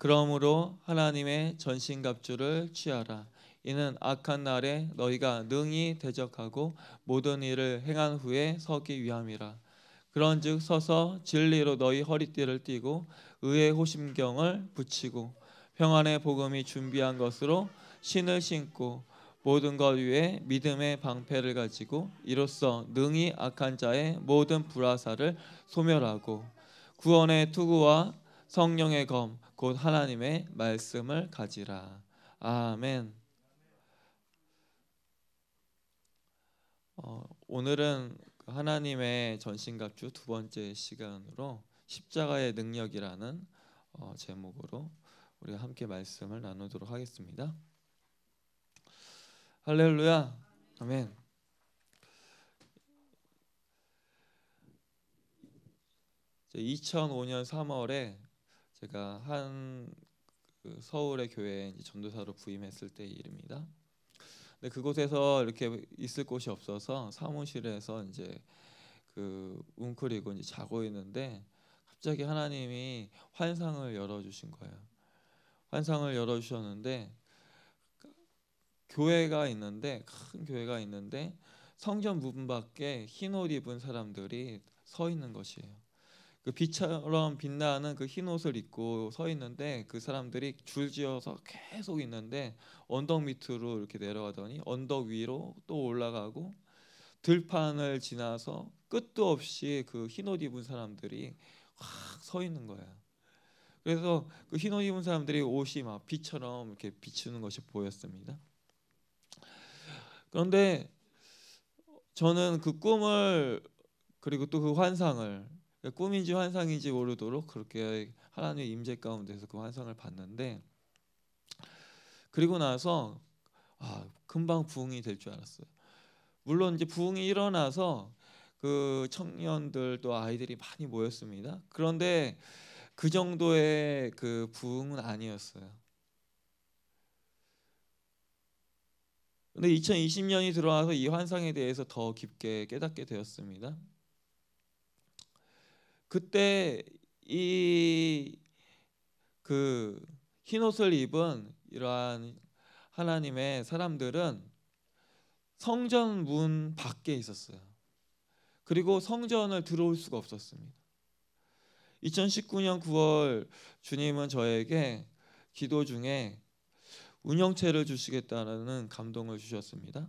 그러므로 하나님의 전신갑주를 취하라. 이는 악한 날에 너희가 능히 대적하고 모든 일을 행한 후에 서기 위함이라. 그런즉 서서 진리로 너희 허리띠를 띠고 의의 호심경을 붙이고 평안의 복음이 준비한 것으로 신을 신고 모든 것 위에 믿음의 방패를 가지고 이로써 능히 악한 자의 모든 불화사를 소멸하고 구원의 투구와 성령의 검곧 하나님의 말씀을 가지라. 아멘. 어, 오늘은 그 하나님의 전신갑주 두 번째 시간으로 십자가의 능력이라는 어, 제목으로 우리가 함께 말씀을 나누도록 하겠습니다. 할렐루야. 아멘. 2005년 3월에 제가 한그 서울의 교회 이제 전도사로 부임했을 때의 일입니다. 근데 그곳에서 이렇게 있을 곳이 없어서 사무실에서 이제 그 웅크리고 이제 자고 있는데 갑자기 하나님이 환상을 열어 주신 거예요. 환상을 열어 주셨는데 교회가 있는데 큰 교회가 있는데 성전 문밖에 흰 옷 입은 사람들이 서 있는 것이에요. 그 빛처럼 빛나는 그흰 옷을 입고 서 있는데 그 사람들이 줄지어서 계속 있는데 언덕 밑으로 이렇게 내려가더니 언덕 위로 또 올라가고 들판을 지나서 끝도 없이 그흰옷 입은 사람들이 확 서 있는 거예요. 그래서 그흰옷 입은 사람들이 옷이 막 빛처럼 이렇게 비추는 것이 보였습니다. 그런데 저는 그 꿈을 그리고 또 그 환상을 꿈인지 환상인지 모르도록 그렇게 하나님의 임재 가운데서 그 환상을 봤는데 그리고 나서 아, 금방 부흥이 될 줄 알았어요. 물론 이제 부흥이 일어나서 그 청년들 또 아이들이 많이 모였습니다. 그런데 그 정도의 그 부흥은 아니었어요. 근데 2020년이 들어와서 이 환상에 대해서 더 깊게 깨닫게 되었습니다. 그때 이그 흰옷을 입은 이러한 하나님의 사람들은 성전 문 밖에 있었어요. 그리고 성전을 들어올 수가 없었습니다. 2019년 9월 주님은 저에게 기도 중에 운영체를 주시겠다는 감동을 주셨습니다.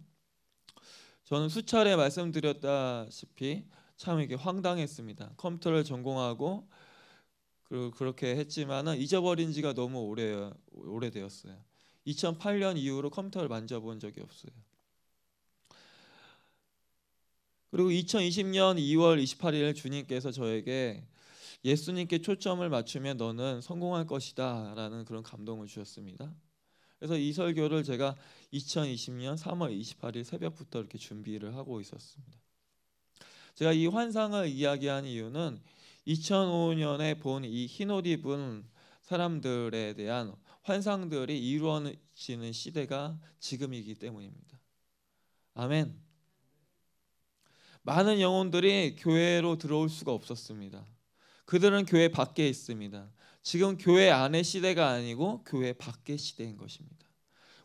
저는 수차례 말씀드렸다시피 참 이게 황당했습니다. 컴퓨터를 전공하고 그리고 그렇게 했지만은 잊어버린 지가 너무 오래 오래되었어요. 2008년 이후로 컴퓨터를 만져본 적이 없어요. 그리고 2020년 2월 28일 주님께서 저에게 예수님께 초점을 맞추면 너는 성공할 것이다라는 그런 감동을 주셨습니다. 그래서 이 설교를 제가 2020년 3월 28일 새벽부터 이렇게 준비를 하고 있었습니다. 제가 이 환상을 이야기한 이유는 2005년에 본 이 흰옷 입은 사람들에 대한 환상들이 이루어지는 시대가 지금이기 때문입니다. 아멘. 많은 영혼들이 교회로 들어올 수가 없었습니다. 그들은 교회 밖에 있습니다. 지금 교회 안의 시대가 아니고 교회 밖의 시대인 것입니다.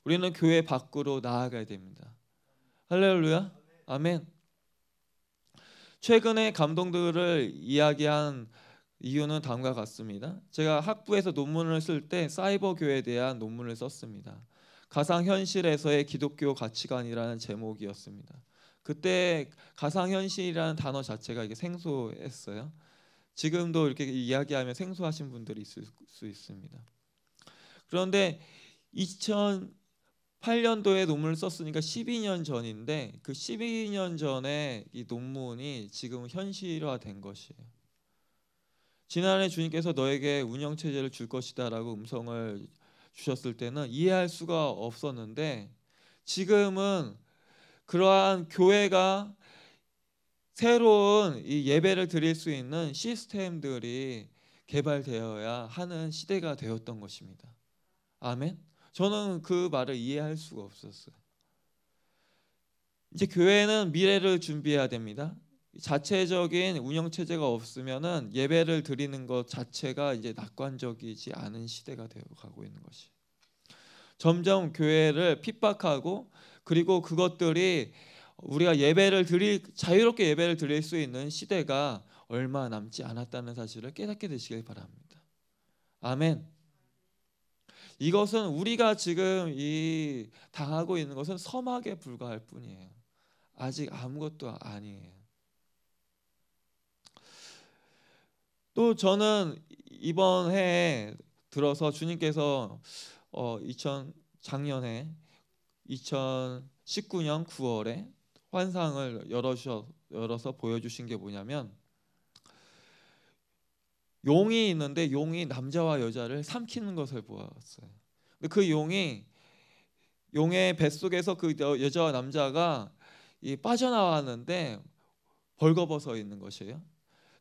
우리는 교회 밖으로 나아가야 됩니다. 할렐루야. 아멘. 최근에 감동들을 이야기한 이유는 다음과 같습니다. 제가 학부에서 논문을 쓸 때 사이버 교에 대한 논문을 썼습니다. 가상 현실에서의 기독교 가치관이라는 제목이었습니다. 그때 가상 현실이라는 단어 자체가 이게 생소했어요. 지금도 이렇게 이야기하면 생소하신 분들이 있을 수 있습니다. 그런데 2000 8년도에 논문을 썼으니까 12년 전인데 그 12년 전에 이 논문이 지금 현실화된 것이에요. 지난해 주님께서 너에게 운영 체제를 줄 것이다라고 음성을 주셨을 때는 이해할 수가 없었는데 지금은 그러한 교회가 새로운 이 예배를 드릴 수 있는 시스템들이 개발되어야 하는 시대가 되었던 것입니다. 아멘. 저는 그 말을 이해할 수가 없었어요. 이제 음. 교회는 미래를 준비해야 됩니다. 자체적인 운영 체제가 없으면은 예배를 드리는 것 자체가 이제 낙관적이지 않은 시대가 되어 가고 있는 것이. 점점 교회를 핍박하고 그리고 그것들이 우리가 예배를 드릴 자유롭게 예배를 드릴 수 있는 시대가 얼마 남지 않았다는 사실을 깨닫게 되시길 바랍니다. 아멘. 이것은 우리가 지금 이 당하고 있는 것은 서막에 불과할 뿐이에요. 아직 아무것도 아니에요. 또 저는 이번 해 들어서 주님께서 어 2000, 작년에 2019년 9월에 환상을 열어서 열어서 보여주신 게 뭐냐면 용이 있는데 용이 남자와 여자를 삼키는 것을 보았어요. 근데 그 용이 용의 뱃속에서 그 여자와 남자가 빠져나왔는데 벌거벗어 있는 것이에요.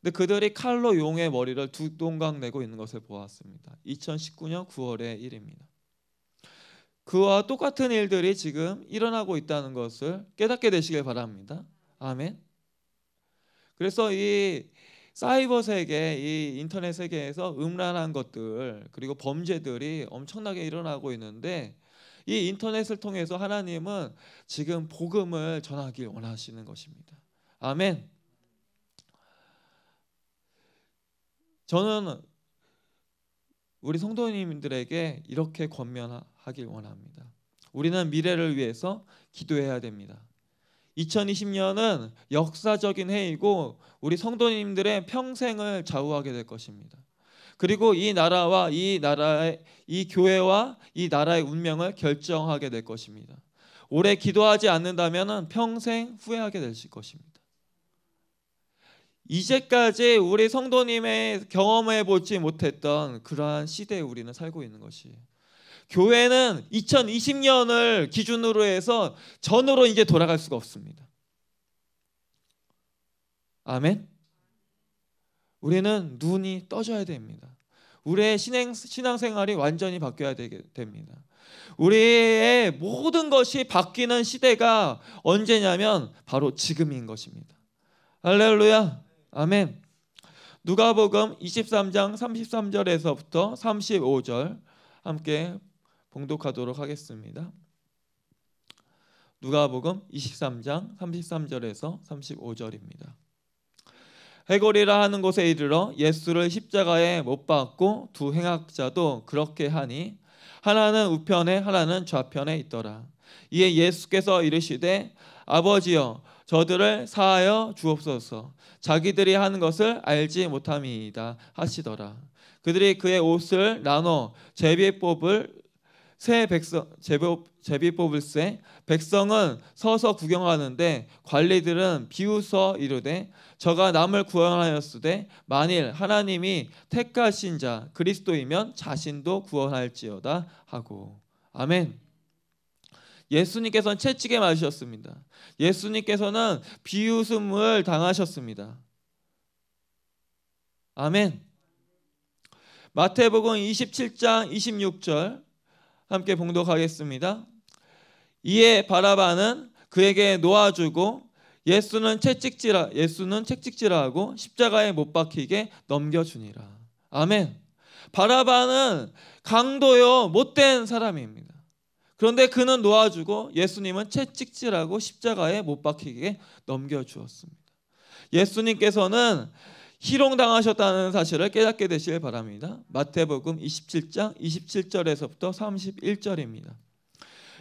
근데 그들이 칼로 용의 머리를 두 동강 내고 있는 것을 보았습니다. 2019년 9월의 일입니다. 그와 똑같은 일들이 지금 일어나고 있다는 것을 깨닫게 되시길 바랍니다. 아멘. 그래서 이 사이버 세계, 이 인터넷 세계에서 음란한 것들 그리고 범죄들이 엄청나게 일어나고 있는데 이 인터넷을 통해서 하나님은 지금 복음을 전하길 원하시는 것입니다. 아멘. 저는 우리 성도님들에게 이렇게 권면하길 원합니다. 우리는 미래를 위해서 기도해야 됩니다. 2020년은 역사적인 해이고 우리 성도님들의 평생을 좌우하게 될 것입니다. 그리고 이 나라와 이 나라의 이 교회와 이 나라의 운명을 결정하게 될 것입니다. 올해 기도하지 않는다면 평생 후회하게 될 것입니다. 이제까지 우리 성도님의 경험해 보지 못했던 그러한 시대에 우리는 살고 있는 것이에요. 교회는 2020년을 기준으로 해서 전으로 이제 돌아갈 수가 없습니다. 아멘. 우리는 눈이 떠져야 됩니다. 우리의 신행, 신앙생활이 완전히 바뀌어야 되게 됩니다. 우리의 모든 것이 바뀌는 시대가 언제냐면 바로 지금인 것입니다. 할렐루야. 아멘. 누가복음 23장 33절에서부터 35절 함께 봉독하도록 하겠습니다. 누가복음 23장 33절에서 35절입니다. 해골이라 하는 곳에 이르러 예수를 십자가에 못 박고 두 행악자도 그렇게 하니 하나는 우편에 하나는 좌편에 있더라. 이에 예수께서 이르시되 아버지여 저들을 사하여 주옵소서 자기들이 하는 것을 알지 못함이다 하시더라. 그들이 그의 옷을 나눠 제비뽑을 새 백성 제비, 뽑을 새 백성은 서서 구경하는데 관리들은 비웃어 이르되 저가 남을 구원하였으되 만일 하나님이 택하신 자 그리스도이면 자신도 구원할지어다 하고 아멘. 예수님께서는 채찍에 맞으셨습니다. 예수님께서는 비웃음을 당하셨습니다. 아멘. 마태복음 27장 26절 함께 봉독하겠습니다. 이에 바라바는 그에게 놓아주고 예수는 채찍질하 예수는 채찍질하고 십자가에 못 박히게 넘겨주니라. 아멘. 바라바는 강도요 못된 사람입니다. 그런데 그는 놓아주고 예수님은 채찍질하고 십자가에 못 박히게 넘겨주었습니다. 예수님께서는 희롱당하셨다는 사실을 깨닫게 되시길 바랍니다. 마태복음 27장 27절에서부터 31절입니다.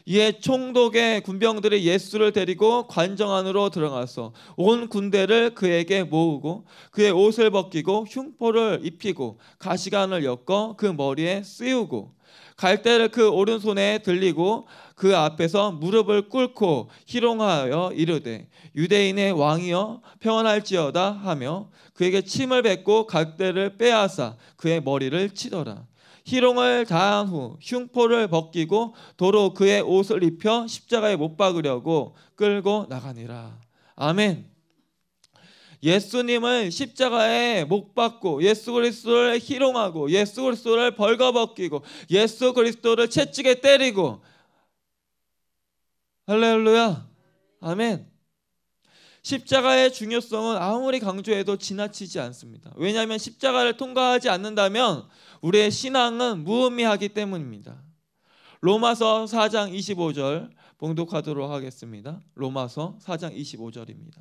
이에 총독의 군병들이 예수를 데리고 관정 안으로 들어가서 온 군대를 그에게 모으고 그의 옷을 벗기고 흉포를 입히고 가시관을 엮어 그 머리에 씌우고 갈대를 그 오른손에 들리고 그 앞에서 무릎을 꿇고 희롱하여 이르되 유대인의 왕이여 평안할지어다 하며 그에게 침을 뱉고 갈대를 빼앗아 그의 머리를 치더라. 희롱을 다한 후 흉포를 벗기고 도로 그의 옷을 입혀 십자가에 못 박으려고 끌고 나가니라. 아멘. 예수님을 십자가에 못 박고 예수 그리스도를 희롱하고 예수 그리스도를 벌거벗기고 예수 그리스도를 채찍에 때리고 할렐루야 아멘 십자가의 중요성은 아무리 강조해도 지나치지 않습니다 왜냐하면 십자가를 통과하지 않는다면 우리의 신앙은 무의미하기 때문입니다 로마서 4장 25절 봉독하도록 하겠습니다 로마서 4장 25절입니다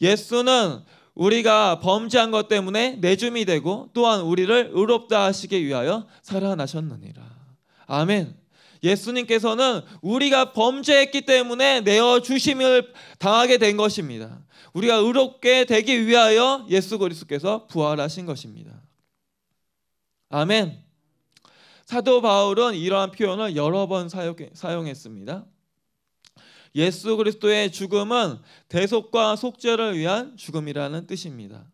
예수는 우리가 범죄한 것 때문에 내줌이 되고 또한 우리를 의롭다 하시기 위하여 살아나셨느니라. 아멘. 예수님께서는 우리가 범죄했기 때문에 내어 주심을 당하게 된 것입니다. 우리가 의롭게 되기 위하여 예수 그리스도께서 부활하신 것입니다. 아멘. 사도 바울은 이러한 표현을 여러 번 사용했습니다. 예수 그리스도의 죽음은 대속과 속죄를 위한 죽음이라는 뜻입니다.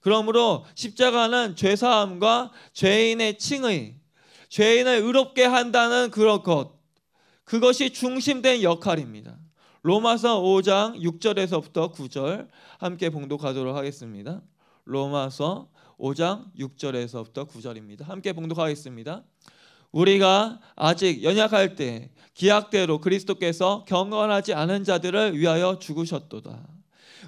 그러므로 십자가는 죄사함과 죄인의 칭의, 죄인을 의롭게 한다는 그런 것, 그것이 중심된 역할입니다. 로마서 5장 6절에서부터 9절 함께 봉독하도록 하겠습니다. 로마서 5장 6절에서부터 9절입니다. 함께 봉독하겠습니다. 우리가 아직 연약할 때 기약대로 그리스도께서 경건하지 않은 자들을 위하여 죽으셨도다.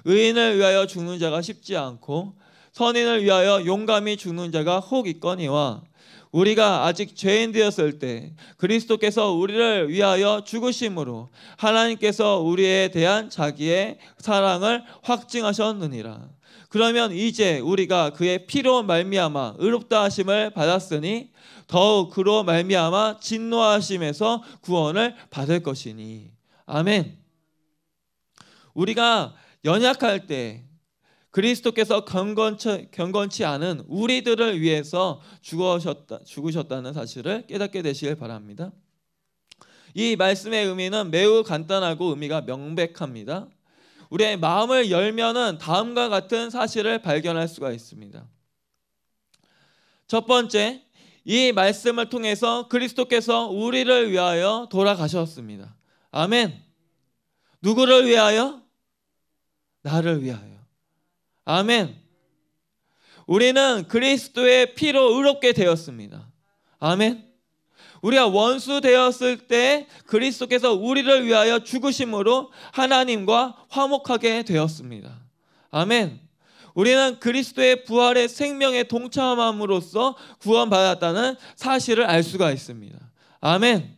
의인을 위하여 죽는 자가 쉽지 않고 선인을 위하여 용감히 죽는 자가 혹 있거니와 우리가 아직 죄인 되었을 때 그리스도께서 우리를 위하여 죽으심으로 하나님께서 우리에 대한 자기의 사랑을 확증하셨느니라. 그러면 이제 우리가 그의 피로 말미암아 의롭다 하심을 받았으니 더욱 그로 말미암아 진노하심에서 구원을 받을 것이니 아멘. 우리가 연약할 때 그리스도께서 경건치, 경건치 않은 우리들을 위해서 죽으셨다, 죽으셨다는 사실을 깨닫게 되시길 바랍니다. 이 말씀의 의미는 매우 간단하고 의미가 명백합니다. 우리의 마음을 열면은 다음과 같은 사실을 발견할 수가 있습니다. 첫 번째, 이 말씀을 통해서 그리스도께서 우리를 위하여 돌아가셨습니다. 아멘. 누구를 위하여? 나를 위하여. 아멘. 우리는 그리스도의 피로 의롭게 되었습니다. 아멘. 우리가 원수 되었을 때 그리스도께서 우리를 위하여 죽으심으로 하나님과 화목하게 되었습니다. 아멘. 우리는 그리스도의 부활의 생명에 동참함으로써 구원받았다는 사실을 알 수가 있습니다. 아멘.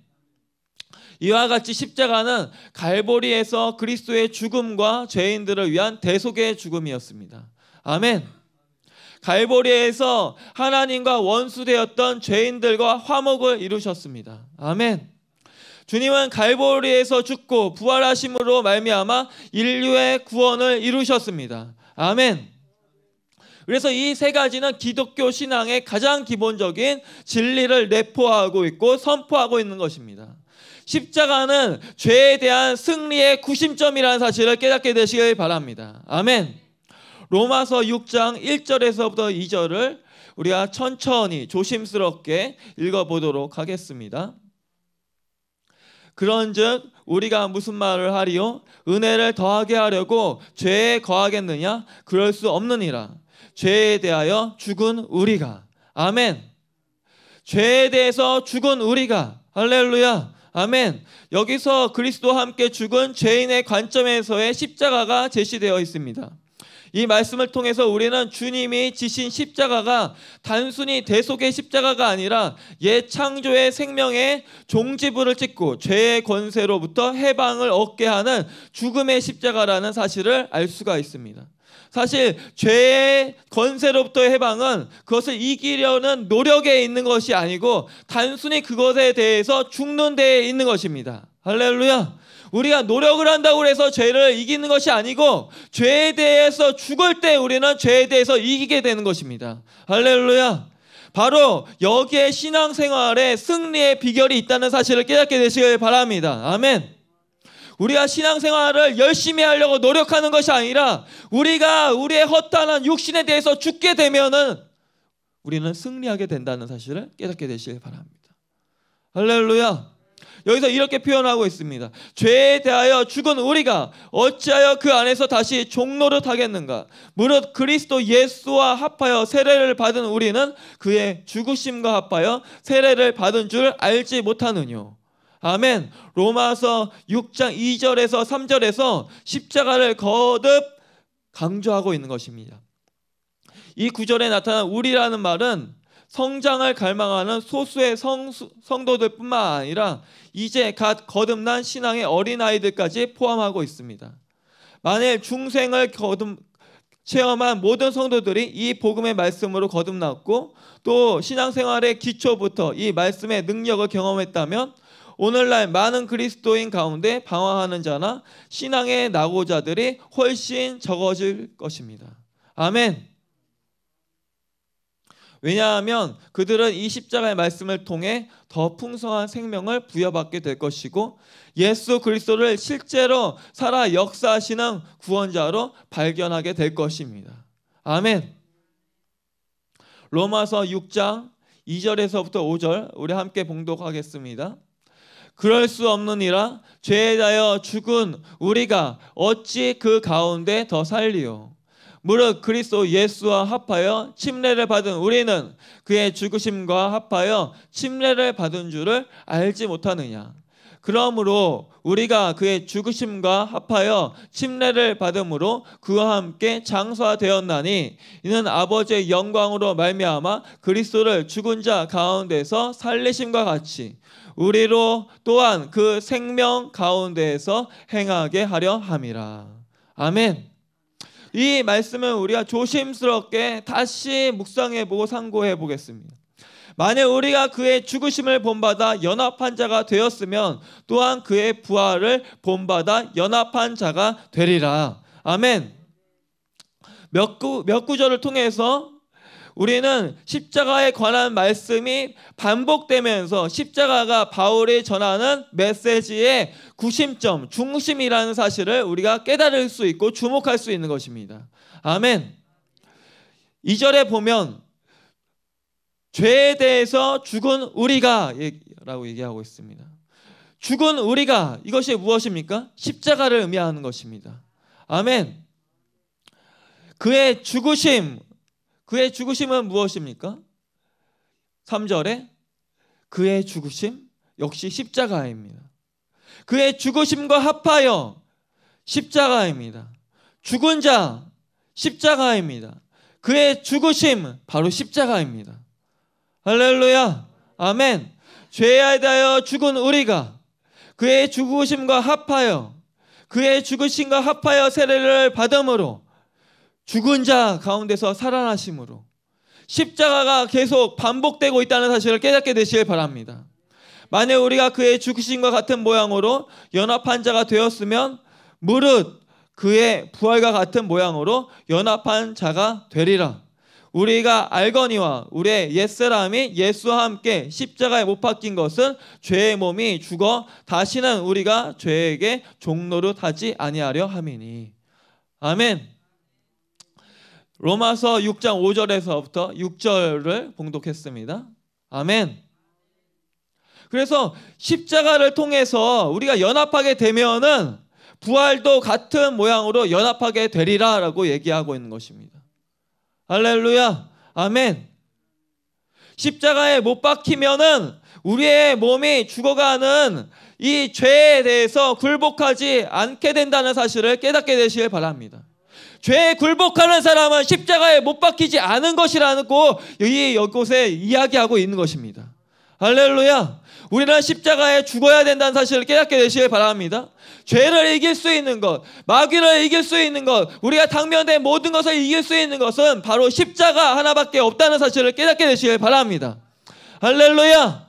이와 같이 십자가는 갈보리에서 그리스도의 죽음과 죄인들을 위한 대속의 죽음이었습니다. 아멘. 갈보리에서 하나님과 원수되었던 죄인들과 화목을 이루셨습니다. 아멘. 주님은 갈보리에서 죽고 부활하심으로 말미암아 인류의 구원을 이루셨습니다. 아멘. 그래서 이 세 가지는 기독교 신앙의 가장 기본적인 진리를 내포하고 있고 선포하고 있는 것입니다. 십자가는 죄에 대한 승리의 구심점이라는 사실을 깨닫게 되시길 바랍니다. 아멘. 로마서 6장 1절에서부터 2절을 우리가 천천히 조심스럽게 읽어보도록 하겠습니다. 그런즉 우리가 무슨 말을 하리요? 은혜를 더하게 하려고 죄에 거하겠느냐? 그럴 수 없느니라. 죄에 대하여 죽은 우리가 아멘. 죄에 대해서 죽은 우리가 할렐루야. 아멘. 여기서 그리스도와 함께 죽은 죄인의 관점에서의 십자가가 제시되어 있습니다. 이 말씀을 통해서 우리는 주님이 지신 십자가가 단순히 대속의 십자가가 아니라 예창조의 생명의 종지부를 찍고 죄의 권세로부터 해방을 얻게 하는 죽음의 십자가라는 사실을 알 수가 있습니다. 사실 죄의 권세로부터 해방은 그것을 이기려는 노력에 있는 것이 아니고 단순히 그것에 대해서 죽는 데에 있는 것입니다. 할렐루야. 우리가 노력을 한다고 해서 죄를 이기는 것이 아니고 죄에 대해서 죽을 때 우리는 죄에 대해서 이기게 되는 것입니다. 할렐루야. 바로 여기에 신앙생활에 승리의 비결이 있다는 사실을 깨닫게 되시길 바랍니다. 아멘. 우리가 신앙생활을 열심히 하려고 노력하는 것이 아니라 우리가 우리의 허탄한 육신에 대해서 죽게 되면은 우리는 승리하게 된다는 사실을 깨닫게 되시길 바랍니다. 할렐루야. 여기서 이렇게 표현하고 있습니다. 죄에 대하여 죽은 우리가 어찌하여 그 안에서 다시 종로를 타겠는가? 무릇 그리스도 예수와 합하여 세례를 받은 우리는 그의 죽으심과 합하여 세례를 받은 줄 알지 못하느뇨. 아멘. 로마서 6장 2절에서 3절에서 십자가를 거듭 강조하고 있는 것입니다. 이 구절에 나타난 우리라는 말은 성장을 갈망하는 소수의 성수, 성도들뿐만 아니라 이제 갓 거듭난 신앙의 어린아이들까지 포함하고 있습니다. 만일 중생을 거듭, 체험한 모든 성도들이 이 복음의 말씀으로 거듭났고 또 신앙생활의 기초부터 이 말씀의 능력을 경험했다면 오늘날 많은 그리스도인 가운데 방황하는 자나 신앙의 낙오자들이 훨씬 적어질 것입니다. 아멘. 왜냐하면 그들은 이 십자가의 말씀을 통해 더 풍성한 생명을 부여받게 될 것이고 예수 그리스도를 실제로 살아 역사하시는 구원자로 발견하게 될 것입니다. 아멘. 로마서 6장 2절에서부터 5절 우리 함께 봉독하겠습니다. 그럴 수 없느니라 죄에 대하여 죽은 우리가 어찌 그 가운데 더 살리요 무릇 그리스도 예수와 합하여 침례를 받은 우리는 그의 죽으심과 합하여 침례를 받은 줄을 알지 못하느냐. 그러므로 우리가 그의 죽으심과 합하여 침례를 받음으로 그와 함께 장사되었나니 이는 아버지의 영광으로 말미암아 그리스도를 죽은 자 가운데서 살리심과 같이 우리로 또한 그 생명 가운데에서 행하게 하려 함이라. 아멘. 이 말씀은 우리가 조심스럽게 다시 묵상해 보고 상고해 보겠습니다. 만일 우리가 그의 죽으심을 본받아 연합한 자가 되었으면 또한 그의 부활을 본받아 연합한 자가 되리라. 아멘. 몇, 구, 몇 구절을 통해서 우리는 십자가에 관한 말씀이 반복되면서 십자가가 바울이 전하는 메시지의 구심점, 중심이라는 사실을 우리가 깨달을 수 있고 주목할 수 있는 것입니다. 아멘. 2절에 보면 죄에 대해서 죽은 우리가 라고 얘기하고 있습니다. 죽은 우리가 이것이 무엇입니까? 십자가를 의미하는 것입니다. 아멘. 그의 죽으심, 그의 죽으심은 무엇입니까? 3절에 그의 죽으심 역시 십자가입니다. 그의 죽으심과 합하여 십자가입니다. 죽은 자 십자가입니다. 그의 죽으심 바로 십자가입니다. 할렐루야. 아멘. 죄에 대하여 죽은 우리가 그의 죽으심과 합하여 그의 죽으심과 합하여 세례를 받음으로 죽은 자 가운데서 살아나심으로 십자가가 계속 반복되고 있다는 사실을 깨닫게 되시길 바랍니다. 만약 우리가 그의 죽으신과 같은 모양으로 연합한 자가 되었으면 무릇 그의 부활과 같은 모양으로 연합한 자가 되리라. 우리가 알거니와 우리의 옛사람이 예수와 함께 십자가에 못 박힌 것은 죄의 몸이 죽어 다시는 우리가 죄에게 종로를 타지 아니하려 함이니. 아멘. 로마서 6장 5절에서부터 6절을 봉독했습니다. 아멘. 그래서 십자가를 통해서 우리가 연합하게 되면은 부활도 같은 모양으로 연합하게 되리라라고 얘기하고 있는 것입니다. 할렐루야. 아멘. 십자가에 못 박히면은 우리의 몸이 죽어가는 이 죄에 대해서 굴복하지 않게 된다는 사실을 깨닫게 되시길 바랍니다. 죄에 굴복하는 사람은 십자가에 못 박히지 않은 것이라고 이 곳에 이야기하고 있는 것입니다. 할렐루야. 우리는 십자가에 죽어야 된다는 사실을 깨닫게 되시길 바랍니다. 죄를 이길 수 있는 것, 마귀를 이길 수 있는 것, 우리가 당면된 모든 것을 이길 수 있는 것은 바로 십자가 하나밖에 없다는 사실을 깨닫게 되시길 바랍니다. 할렐루야!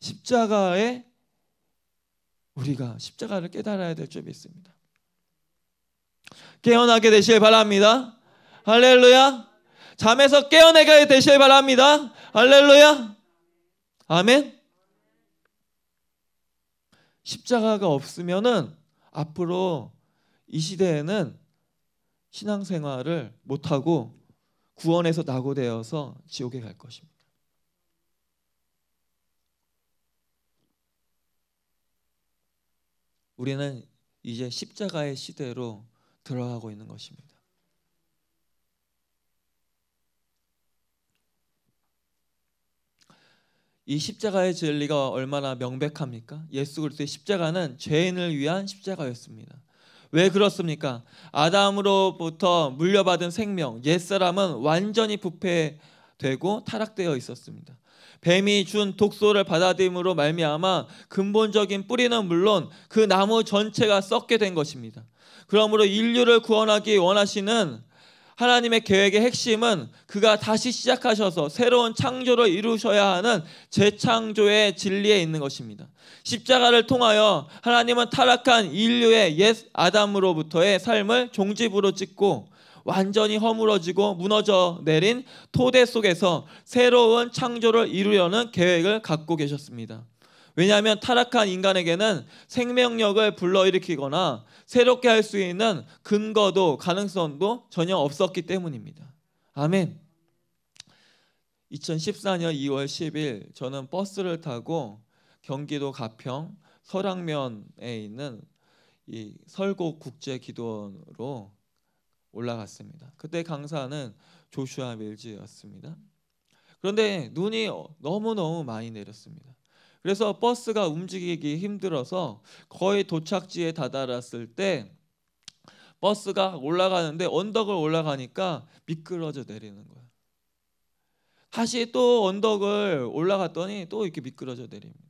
십자가에 우리가 십자가를 깨달아야 될줄 믿습니다. 깨어나게 되실 바랍니다. 할렐루야. 잠에서 깨어나게 되실 바랍니다. 할렐루야. 아멘. 십자가가 없으면은 앞으로 이 시대에는 신앙생활을 못하고 구원에서 낙오되어서 지옥에 갈 것입니다. 우리는 이제 십자가의 시대로 들어가고 있는 것입니다. 이 십자가의 진리가 얼마나 명백합니까? 예수 그리스도의 십자가는 죄인을 위한 십자가였습니다. 왜 그렇습니까? 아담으로부터 물려받은 생명, 옛사람은 완전히 부패되고 타락되어 있었습니다. 뱀이 준 독소를 받아들임으로 말미암아 근본적인 뿌리는 물론 그 나무 전체가 썩게 된 것입니다. 그러므로 인류를 구원하기 원하시는 하나님의 계획의 핵심은 그가 다시 시작하셔서 새로운 창조를 이루셔야 하는 재창조의 진리에 있는 것입니다. 십자가를 통하여 하나님은 타락한 인류의 옛 아담으로부터의 삶을 종집으로 찍고 완전히 허물어지고 무너져 내린 토대 속에서 새로운 창조를 이루려는 계획을 갖고 계셨습니다. 왜냐하면 타락한 인간에게는 생명력을 불러일으키거나 새롭게 할 수 있는 근거도 가능성도 전혀 없었기 때문입니다. 아멘. 2014년 2월 10일 저는 버스를 타고 경기도 가평 설악면에 있는 이 설곡 국제 기도원으로 올라갔습니다. 그때 강사는 조슈아 밀즈였습니다. 그런데 눈이 너무너무 많이 내렸습니다. 그래서 버스가 움직이기 힘들어서 거의 도착지에 다다랐을 때 버스가 올라가는데 언덕을 올라가니까 미끄러져 내리는 거야. 다시 또 언덕을 올라갔더니 또 이렇게 미끄러져 내립니다.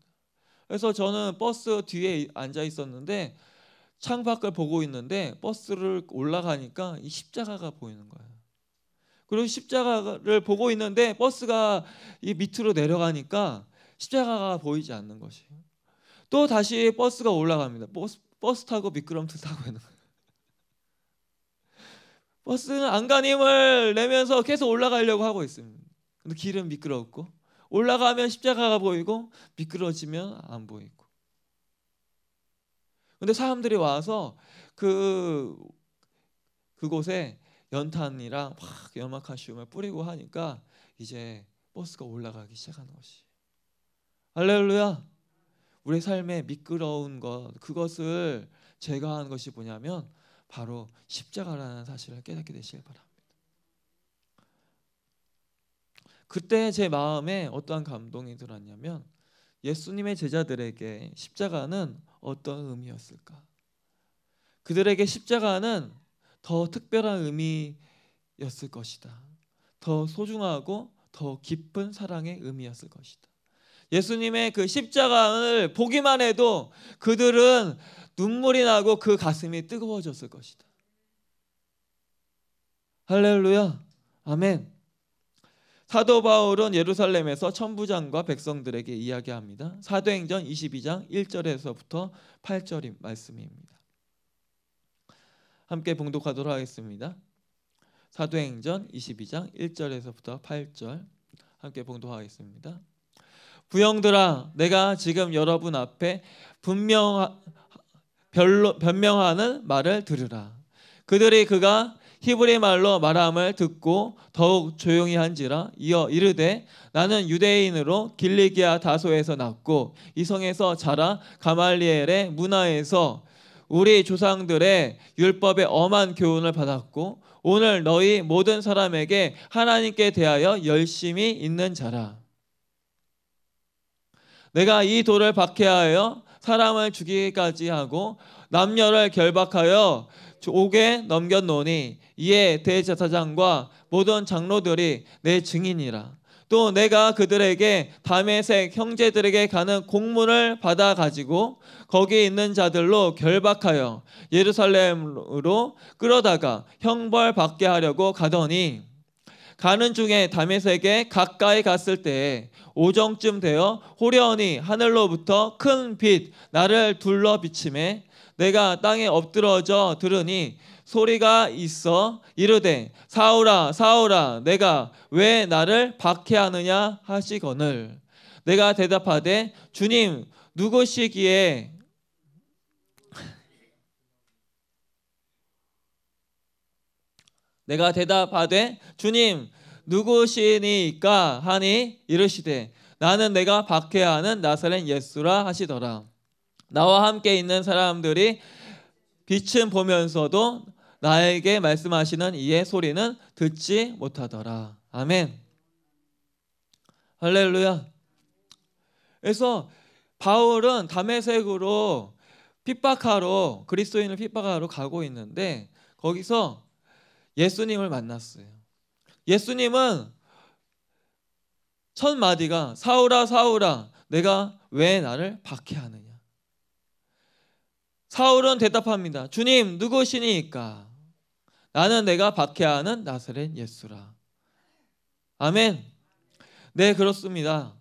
그래서 저는 버스 뒤에 앉아 있었는데 창밖을 보고 있는데 버스를 올라가니까 이 십자가가 보이는 거예요. 그리고 십자가를 보고 있는데 버스가 이 밑으로 내려가니까 십자가가 보이지 않는 것이. 또 다시 버스가 올라갑니다. 버스, 버스 타고 미끄럼틀 타고 있는 거예요. 버스는 안간힘을 내면서 계속 올라가려고 하고 있습니다. 근데 길은 미끄럽고 올라가면 십자가가 보이고 미끄러지면 안 보이고. 근데 사람들이 와서 그 그곳에 연탄이랑 막연막하시을 뿌리고 하니까 이제 버스가 올라가기 시작하는 것이. 할렐루야. 우리 삶에 미끄러운 것 그것을 제거하는 것이 뭐냐면 바로 십자가라는 사실을 깨닫게 되시길 바랍니다. 그때 제 마음에 어떠한 감동이 들었냐면 예수님의 제자들에게 십자가는 어떤 의미였을까? 그들에게 십자가는 더 특별한 의미였을 것이다. 더 소중하고 더 깊은 사랑의 의미였을 것이다. 예수님의 그 십자가를 보기만 해도 그들은 눈물이 나고 그 가슴이 뜨거워졌을 것이다. 할렐루야. 아멘. 사도 바울은 예루살렘에서 천부장과 백성들에게 이야기합니다. 사도행전 22장 1절에서부터 8절 말씀입니다. 함께 봉독하도록 하겠습니다. 사도행전 22장 1절에서부터 8절 함께 봉독하겠습니다. 부형들아 내가 지금 여러분 앞에 분명 별로, 변명하는 말을 들으라 그들이 그가 히브리 말로 말함을 듣고 더욱 조용히 한지라 이어 이르되 나는 유대인으로 길리기아 다소에서 낳고 이성에서 자라 가말리엘의 문화에서 우리 조상들의 율법의 엄한 교훈을 받았고 오늘 너희 모든 사람에게 하나님께 대하여 열심히 있는 자라 내가 이 돌을 박해하여 사람을 죽이기까지 하고 남녀를 결박하여 옥에 넘겼노니 이에 대제사장과 모든 장로들이 내 증인이라. 또 내가 그들에게 담에색 형제들에게 가는 공문을 받아 가지고 거기 있는 자들로 결박하여 예루살렘으로 끌어다가 형벌 받게 하려고 가더니 가는 중에 다메섹에 가까이 갔을 때에 오정쯤 되어 호련히 하늘로부터 큰 빛 나를 둘러 비침에 내가 땅에 엎드러져 들으니 소리가 있어 이르되 사울아 사울아 내가 왜 나를 박해하느냐 하시거늘 내가 대답하되 주님 누구시기에 내가 대답하되 주님 누구시니까 하니 이르시되 나는 내가 박해하는 나사렛 예수라 하시더라. 나와 함께 있는 사람들이 빛은 보면서도 나에게 말씀하시는 이의 소리는 듣지 못하더라. 아멘. 할렐루야. 그래서 바울은 담에색으로 핍박하러 그리스도인을 핍박하러 가고 있는데 거기서 예수님을 만났어요. 예수님은 첫 마디가 사울아 사울아 내가 왜 나를 박해하느냐. 사울은 대답합니다. 주님 누구시니까? 나는 내가 박해하는 나사렛 예수라. 아멘. 네 그렇습니다.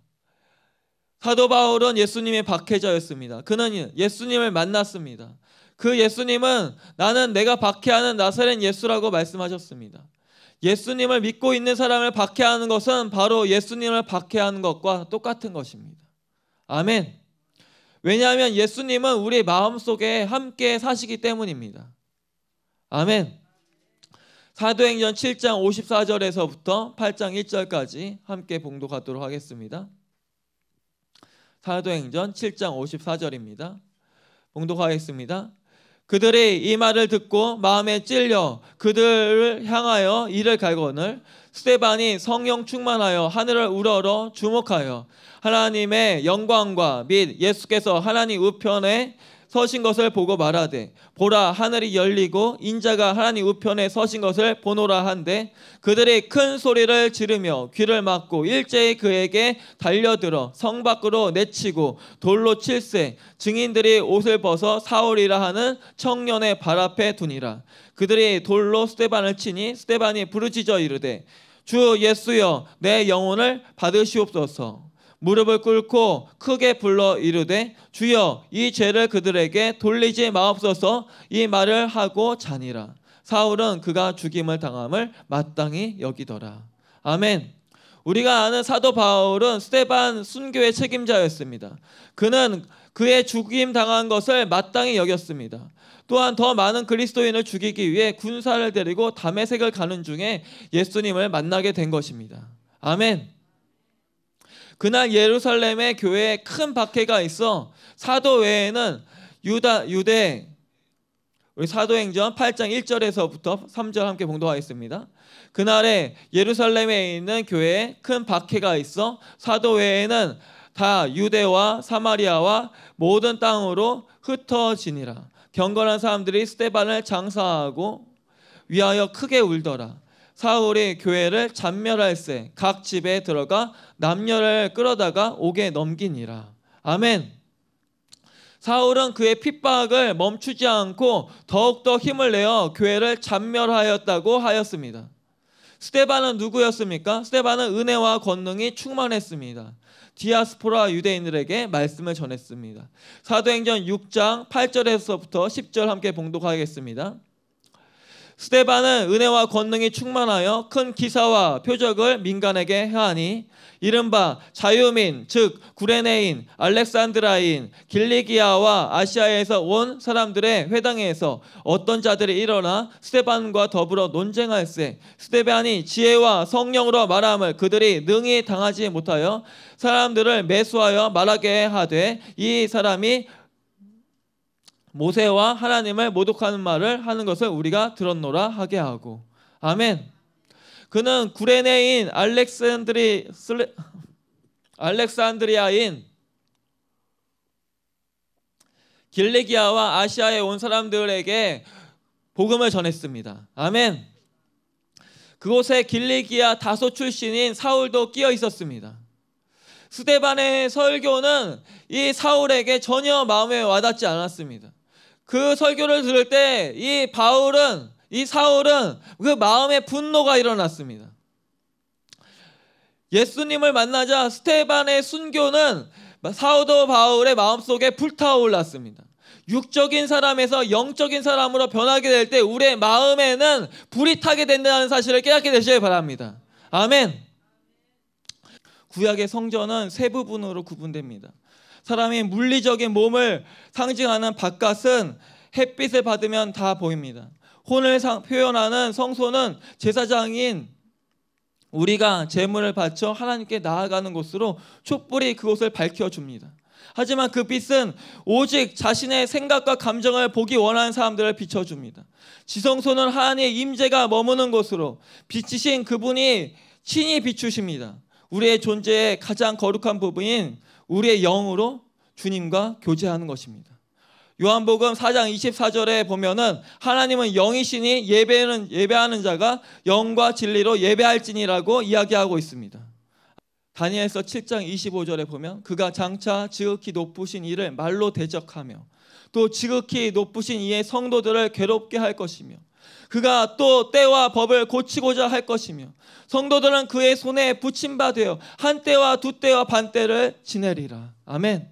사도 바울은 예수님의 박해자였습니다. 그는 예수님을 만났습니다. 그 예수님은 나는 내가 박해하는 나사렛 예수라고 말씀하셨습니다. 예수님을 믿고 있는 사람을 박해하는 것은 바로 예수님을 박해하는 것과 똑같은 것입니다. 아멘. 왜냐하면 예수님은 우리 마음 속에 함께 사시기 때문입니다. 아멘. 사도행전 7장 54절에서부터 8장 1절까지 함께 봉독하도록 하겠습니다. 사도행전 7장 54절입니다. 봉독하겠습니다. 그들이 이 말을 듣고 마음에 찔려 그들을 향하여 이를 갈거늘 스테반이 성령 충만하여 하늘을 우러러 주목하여 하나님의 영광과 및 예수께서 하나님 우편에 서신 것을 보고 말하되 보라 하늘이 열리고 인자가 하나님 우편에 서신 것을 보노라 한데 그들이 큰 소리를 지르며 귀를 막고 일제히 그에게 달려들어 성 밖으로 내치고 돌로 칠세 증인들이 옷을 벗어 사울이라 하는 청년의 발 앞에 두니라 그들이 돌로 스테반을 치니 스테반이 부르짖어 이르되 주 예수여 내 영혼을 받으시옵소서 무릎을 꿇고 크게 불러 이르되 주여 이 죄를 그들에게 돌리지 마옵소서 이 말을 하고 잔이라 사울은 그가 죽임을 당함을 마땅히 여기더라. 아멘. 우리가 아는 사도 바울은 스테반 순교의 책임자였습니다. 그는 그의 죽임 당한 것을 마땅히 여겼습니다. 또한 더 많은 그리스도인을 죽이기 위해 군사를 데리고 담에색을 가는 중에 예수님을 만나게 된 것입니다. 아멘. 그날 예루살렘의 교회에 큰 박해가 있어 사도 외에는 유다 유대 우리 사도행전 8장 1절에서부터 3절 함께 봉독하겠습니다. 그날에 예루살렘에 있는 교회에 큰 박해가 있어 사도 외에는 다 유대와 사마리아와 모든 땅으로 흩어지니라. 경건한 사람들이 스테반을 장사하고 위하여 크게 울더라. 사울이 교회를 잔멸할세 각 집에 들어가 남녀를 끌어다가 옥에 넘기니라. 아멘. 사울은 그의 핍박을 멈추지 않고 더욱더 힘을 내어 교회를 잔멸하였다고 하였습니다. 스테반은 누구였습니까? 스테반은 은혜와 권능이 충만했습니다. 디아스포라 유대인들에게 말씀을 전했습니다. 사도행전 6장 8절에서부터 10절 함께 봉독하겠습니다. 스테반은 은혜와 권능이 충만하여 큰 기사와 표적을 민간에게 해 하니 이른바 자유민 즉 구레네인 알렉산드라인 길리기아와 아시아에서 온 사람들의 회당에서 어떤 자들이 일어나 스테반과 더불어 논쟁할세 스테반이 지혜와 성령으로 말함을 그들이 능히 당하지 못하여 사람들을 매수하여 말하게 하되 이 사람이 모세와 하나님을 모독하는 말을 하는 것을 우리가 들었노라 하게 하고 아멘. 그는 구레네인 알렉산드리 슬레, 알렉산드리아인 길리기아와 아시아에 온 사람들에게 복음을 전했습니다. 아멘. 그곳에 길리기아 다소 출신인 사울도 끼어 있었습니다. 스데반의 설교는 이 사울에게 전혀 마음에 와닿지 않았습니다. 그 설교를 들을 때 이 바울은 이 사울은 그 마음의 분노가 일어났습니다. 예수님을 만나자 스테반의 순교는 사우도 바울의 마음속에 불타올랐습니다. 육적인 사람에서 영적인 사람으로 변하게 될 때 우리의 마음에는 불이 타게 된다는 사실을 깨닫게 되시길 바랍니다. 아멘. 구약의 성전은 세 부분으로 구분됩니다. 사람이 물리적인 몸을 상징하는 바깥은 햇빛을 받으면 다 보입니다. 혼을 표현하는 성소는 제사장인 우리가 제물을 바쳐 하나님께 나아가는 곳으로 촛불이 그곳을 밝혀줍니다. 하지만 그 빛은 오직 자신의 생각과 감정을 보기 원하는 사람들을 비춰줍니다. 지성소는 하나님의 임재가 머무는 곳으로 빛이신 그분이 친히 비추십니다. 우리의 존재의 가장 거룩한 부분인 우리의 영으로 주님과 교제하는 것입니다. 요한복음 4장 24절에 보면은 하나님은 영이시니 예배는 예배하는 자가 영과 진리로 예배할지니라고 이야기하고 있습니다. 다니엘서 7장 25절에 보면 그가 장차 지극히 높으신 이를 말로 대적하며 또 지극히 높으신 이의 성도들을 괴롭게 할 것이며 그가 또 때와 법을 고치고자 할 것이며 성도들은 그의 손에 붙임바 되어 한 때와 두 때와 반 때를 지내리라. 아멘.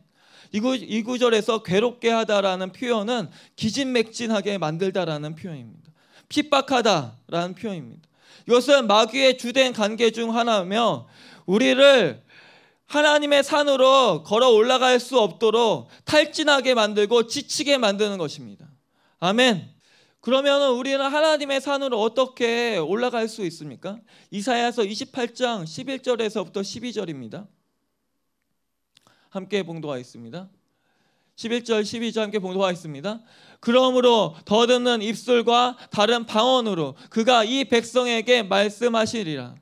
이 구절에서 괴롭게 하다라는 표현은 기진맥진하게 만들다라는 표현입니다. 핍박하다라는 표현입니다. 이것은 마귀의 주된 관계 중 하나며 우리를 하나님의 산으로 걸어 올라갈 수 없도록 탈진하게 만들고 지치게 만드는 것입니다. 아멘. 그러면 우리는 하나님의 산으로 어떻게 올라갈 수 있습니까? 이사야서 28장 11절에서부터 12절입니다. 함께 봉도하겠습니다. 11절 12절 함께 봉도하겠습니다. 그러므로 더듬는 입술과 다른 방언으로 그가 이 백성에게 말씀하시리라.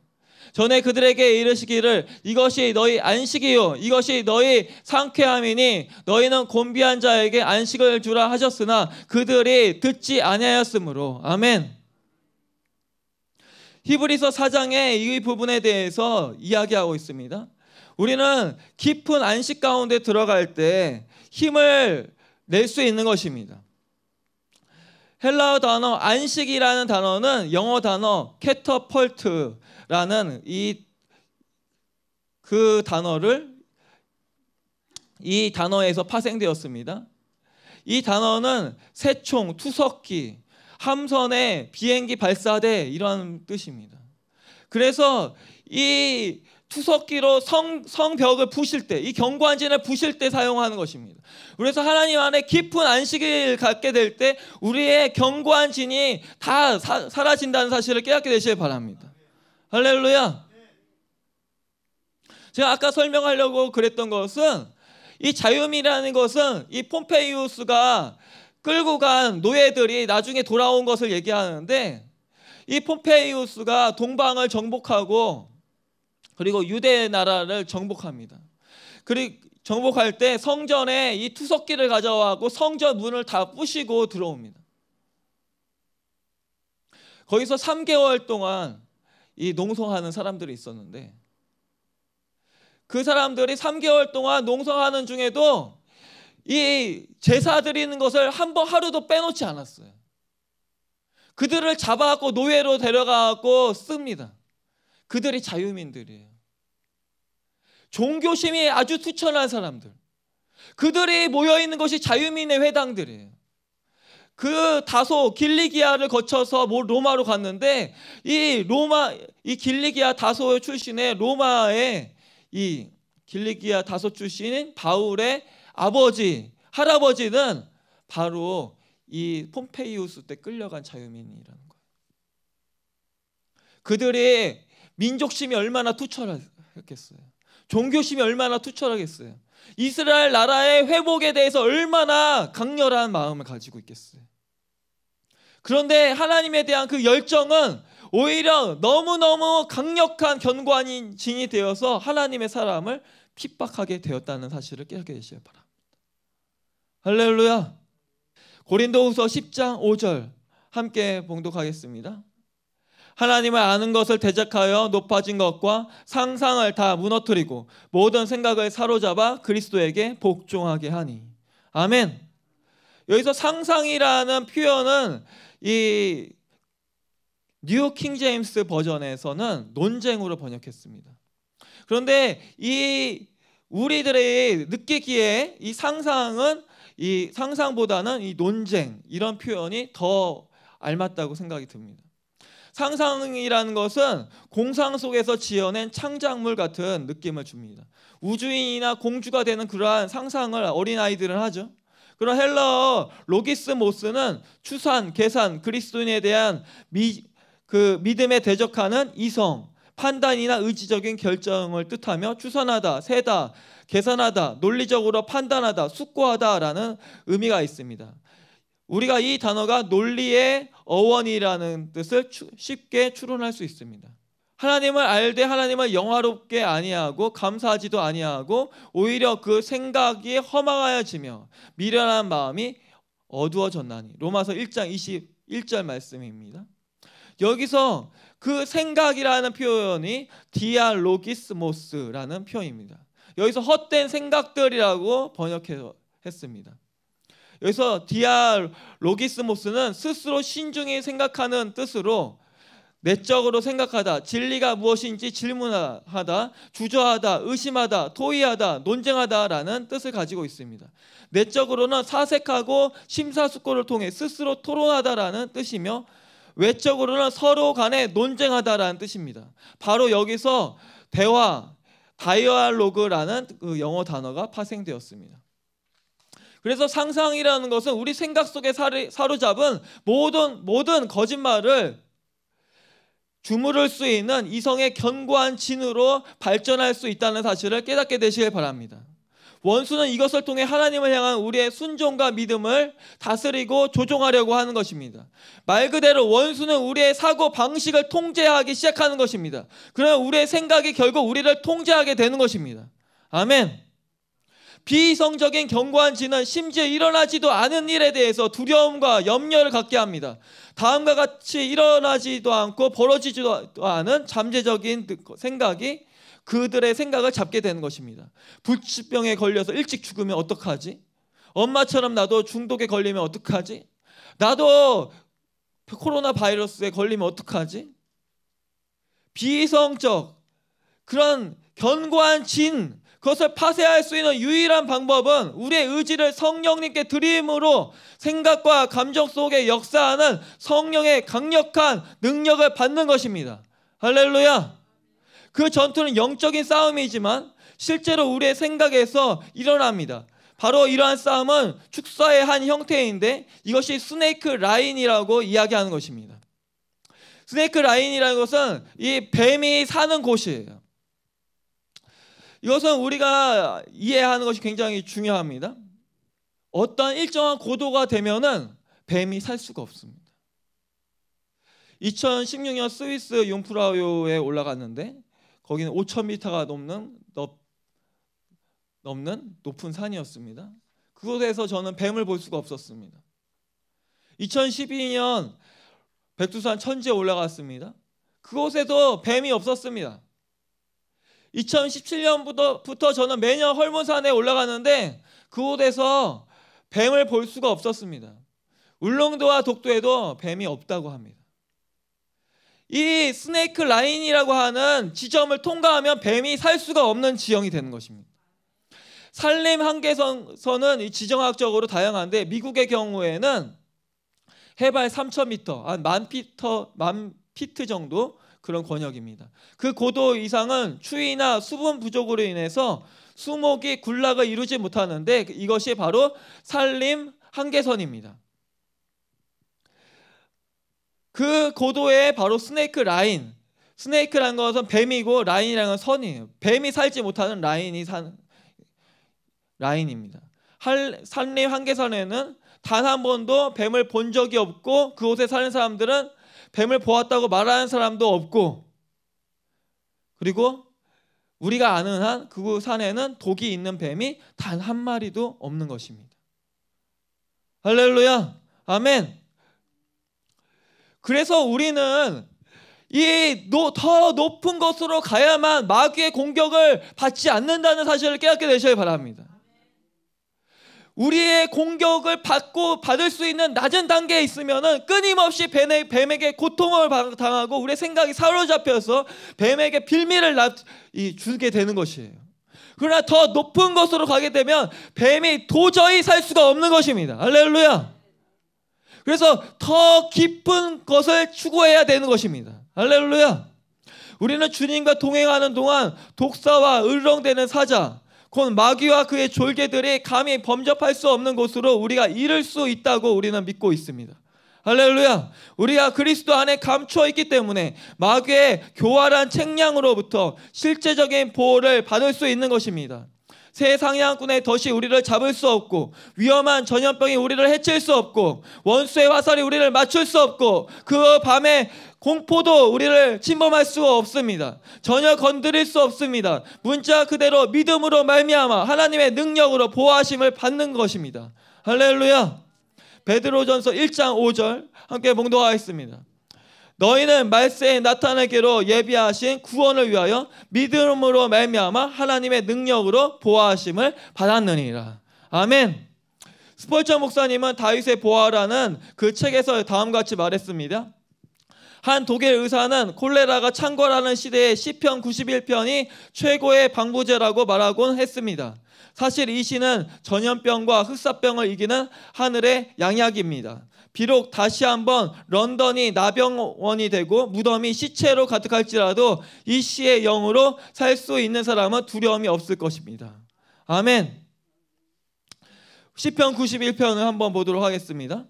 전에 그들에게 이르시기를 이것이 너희 안식이요 이것이 너희 상쾌함이니 너희는 곤비한 자에게 안식을 주라 하셨으나 그들이 듣지 아니하였으므로 아멘. 히브리서 4장의 이 부분에 대해서 이야기하고 있습니다. 우리는 깊은 안식 가운데 들어갈 때 힘을 낼 수 있는 것입니다. 헬라어 단어 안식이라는 단어는 영어 단어 캐터펄트 라는 이 그 단어를 이 단어에서 파생되었습니다. 이 단어는 새총, 투석기, 함선의 비행기 발사대 이런 뜻입니다. 그래서 이 투석기로 성, 성벽을 부실 때, 이 경관진을 부실 때 사용하는 것입니다. 그래서 하나님 안에 깊은 안식을 갖게 될 때 우리의 경관진이 다 사, 라진다는 사실을 깨닫게 되시길 바랍니다. 할렐루야. 제가 아까 설명하려고 그랬던 것은 이 자유미라는 것은 이 폼페이우스가 끌고 간 노예들이 나중에 돌아온 것을 얘기하는데 이 폼페이우스가 동방을 정복하고 그리고 유대 나라를 정복합니다. 그리고 정복할 때 성전에 이 투석기를 가져와고 성전 문을 다 부시고 들어옵니다. 거기서 3개월 동안 이 농성하는 사람들이 있었는데 그 사람들이 3개월 동안 농성하는 중에도 이 제사 드리는 것을 한 번 하루도 빼놓지 않았어요. 그들을 잡아갖고 노예로 데려가갖고 씁니다. 그들이 자유민들이에요. 종교심이 아주 투철한 사람들. 그들이 모여있는 것이 자유민의 회당들이에요. 그 다소 길리기아를 거쳐서 로마로 갔는데 이 로마 이 길리기아 다소 출신의 로마의 이 길리기아 다소 출신인 바울의 아버지 할아버지는 바로 이 폼페이우스 때 끌려간 자유민이라는 거예요. 그들이 민족심이 얼마나 투철했겠어요. 종교심이 얼마나 투철하겠어요. 이스라엘 나라의 회복에 대해서 얼마나 강렬한 마음을 가지고 있겠어요. 그런데 하나님에 대한 그 열정은 오히려 너무너무 강력한 견관인 진이 되어서 하나님의 사람을 핍박하게 되었다는 사실을 깨닫게 되시길 바랍니다. 할렐루야. 고린도후서 10장 5절 함께 봉독하겠습니다. 하나님을 아는 것을 대적하여 높아진 것과 상상을 다 무너뜨리고 모든 생각을 사로잡아 그리스도에게 복종하게 하니. 아멘. 여기서 상상이라는 표현은 이 뉴욕 킹제임스 버전에서는 논쟁으로 번역했습니다. 그런데 이 우리들의 느끼기에 이 상상은 이 상상보다는 이 논쟁 이런 표현이 더 알맞다고 생각이 듭니다. 상상이라는 것은 공상 속에서 지어낸 창작물 같은 느낌을 줍니다. 우주인이나 공주가 되는 그러한 상상을 어린아이들은 하죠. 그런 헬러 로기스모스는 추산, 계산, 그리스도인에 대한 미, 그 믿음에 대적하는 이성, 판단이나 의지적인 결정을 뜻하며 추산하다, 세다, 계산하다, 논리적으로 판단하다, 숙고하다라는 의미가 있습니다. 우리가 이 단어가 논리의 어원이라는 뜻을 쉽게 추론할 수 있습니다. 하나님을 알되 하나님을 영화롭게 아니하고 감사하지도 아니하고 오히려 그 생각이 허망하여지며 미련한 마음이 어두워졌나니 로마서 1장 21절 말씀입니다. 여기서 그 생각이라는 표현이 디알로기스모스라는 표현입니다. 여기서 헛된 생각들이라고 번역했습니다. 여기서 디알로기스모스는 스스로 신중히 생각하는 뜻으로 내적으로 생각하다, 진리가 무엇인지 질문하다, 주저하다, 의심하다, 토의하다, 논쟁하다라는 뜻을 가지고 있습니다. 내적으로는 사색하고 심사숙고를 통해 스스로 토론하다라는 뜻이며 외적으로는 서로 간에 논쟁하다라는 뜻입니다. 바로 여기서 대화, 다이얼로그라는 그 영어 단어가 파생되었습니다. 그래서 상상이라는 것은 우리 생각 속에 사로잡은 모든 모든 거짓말을 주무를 수 있는 이성의 견고한 진으로 발전할 수 있다는 사실을 깨닫게 되시길 바랍니다. 원수는 이것을 통해 하나님을 향한 우리의 순종과 믿음을 다스리고 조종하려고 하는 것입니다. 말 그대로 원수는 우리의 사고 방식을 통제하기 시작하는 것입니다. 그러면 우리의 생각이 결국 우리를 통제하게 되는 것입니다. 아멘. 비이성적인 견고한 진은 심지어 일어나지도 않은 일에 대해서 두려움과 염려를 갖게 합니다. 다음과 같이 일어나지도 않고 벌어지지도 않은 잠재적인 생각이 그들의 생각을 잡게 되는 것입니다. 불치병에 걸려서 일찍 죽으면 어떡하지? 엄마처럼 나도 중독에 걸리면 어떡하지? 나도 코로나 바이러스에 걸리면 어떡하지? 비이성적 그런 견고한 진 그것을 파쇄할 수 있는 유일한 방법은 우리의 의지를 성령님께 드림으로 생각과 감정 속에 역사하는 성령의 강력한 능력을 받는 것입니다. 할렐루야. 그 전투는 영적인 싸움이지만 실제로 우리의 생각에서 일어납니다. 바로 이러한 싸움은 축사의 한 형태인데 이것이 스네이크 라인이라고 이야기하는 것입니다. 스네이크 라인이라는 것은 이 뱀이 사는 곳이에요. 이것은 우리가 이해하는 것이 굉장히 중요합니다. 어떤 일정한 고도가 되면은 뱀이 살 수가 없습니다. 2016년 스위스 융프라우에 올라갔는데 거기는 5 0 0 0가 넘는 높, 넘는 높은 산이었습니다. 그곳에서 저는 뱀을 볼 수가 없었습니다. 2012년 백두산 천지에 올라갔습니다. 그곳에도 뱀이 없었습니다. 2017년부터 저는 매년 헐몬산에 올라가는데 그곳에서 뱀을 볼 수가 없었습니다. 울릉도와 독도에도 뱀이 없다고 합니다. 이 스네이크 라인이라고 하는 지점을 통과하면 뱀이 살 수가 없는 지형이 되는 것입니다. 산림 한계선은 지정학적으로 다양한데 미국의 경우에는 해발 3,000m, 만 피터, 만 피트 정도 그런 권역입니다. 그 고도 이상은 추위나 수분 부족으로 인해서 수목이 군락을 이루지 못하는데 이것이 바로 산림 한계선입니다. 그 고도에 바로 스네이크 라인, 스네이크라 것은 뱀이고 라인이라건 선이에요. 뱀이 살지 못하는 라인이 산 라인입니다. 할, 산림 한계선에는 단 한 번도 뱀을 본 적이 없고 그곳에 사는 사람들은 뱀을 보았다고 말하는 사람도 없고 그리고 우리가 아는 한 그 산에는 독이 있는 뱀이 단 한 마리도 없는 것입니다. 할렐루야. 아멘. 그래서 우리는 이 더 높은 곳으로 가야만 마귀의 공격을 받지 않는다는 사실을 깨닫게 되셔야 바랍니다. 우리의 공격을 받고 받을 수 있는 낮은 단계에 있으면은 끊임없이 뱀에, 뱀에게 고통을 당하고 우리의 생각이 사로잡혀서 뱀에게 빌미를 나, 이, 주게 되는 것이에요. 그러나 더 높은 곳으로 가게 되면 뱀이 도저히 살 수가 없는 것입니다. 할렐루야. 그래서 더 깊은 것을 추구해야 되는 것입니다. 할렐루야. 우리는 주님과 동행하는 동안 독사와 을렁대는 사자, 곧 마귀와 그의 졸개들이 감히 범접할 수 없는 곳으로 우리가 이를 수 있다고 우리는 믿고 있습니다. 할렐루야. 우리가 그리스도 안에 감추어 있기 때문에 마귀의 교활한 책량으로부터 실제적인 보호를 받을 수 있는 것입니다. 세상의 한꾼의 덫이 우리를 잡을 수 없고 위험한 전염병이 우리를 해칠 수 없고 원수의 화살이 우리를 맞출 수 없고 그 밤에 공포도 우리를 침범할 수 없습니다. 전혀 건드릴 수 없습니다. 문자 그대로 믿음으로 말미암아 하나님의 능력으로 보호하심을 받는 것입니다. 할렐루야. 베드로전서 1장 5절 함께 봉독하겠습니다. 너희는 말세에 나타내기로 예비하신 구원을 위하여 믿음으로 말미암아 하나님의 능력으로 보아하심을 받았느니라. 아멘. 스펄처 목사님은 다윗의 보아라는 그 책에서 다음과 같이 말했습니다. 한 독일 의사는 콜레라가 창궐하는 시대에 시편 91편이 최고의 방부제라고 말하곤 했습니다. 사실 이 시는 전염병과 흑사병을 이기는 하늘의 양약입니다. 비록 다시 한번 런던이 나병원이 되고 무덤이 시체로 가득할지라도 이시의 영으로 살 수 있는 사람은 두려움이 없을 것입니다. 아멘. 시편 91편을 한번 보도록 하겠습니다.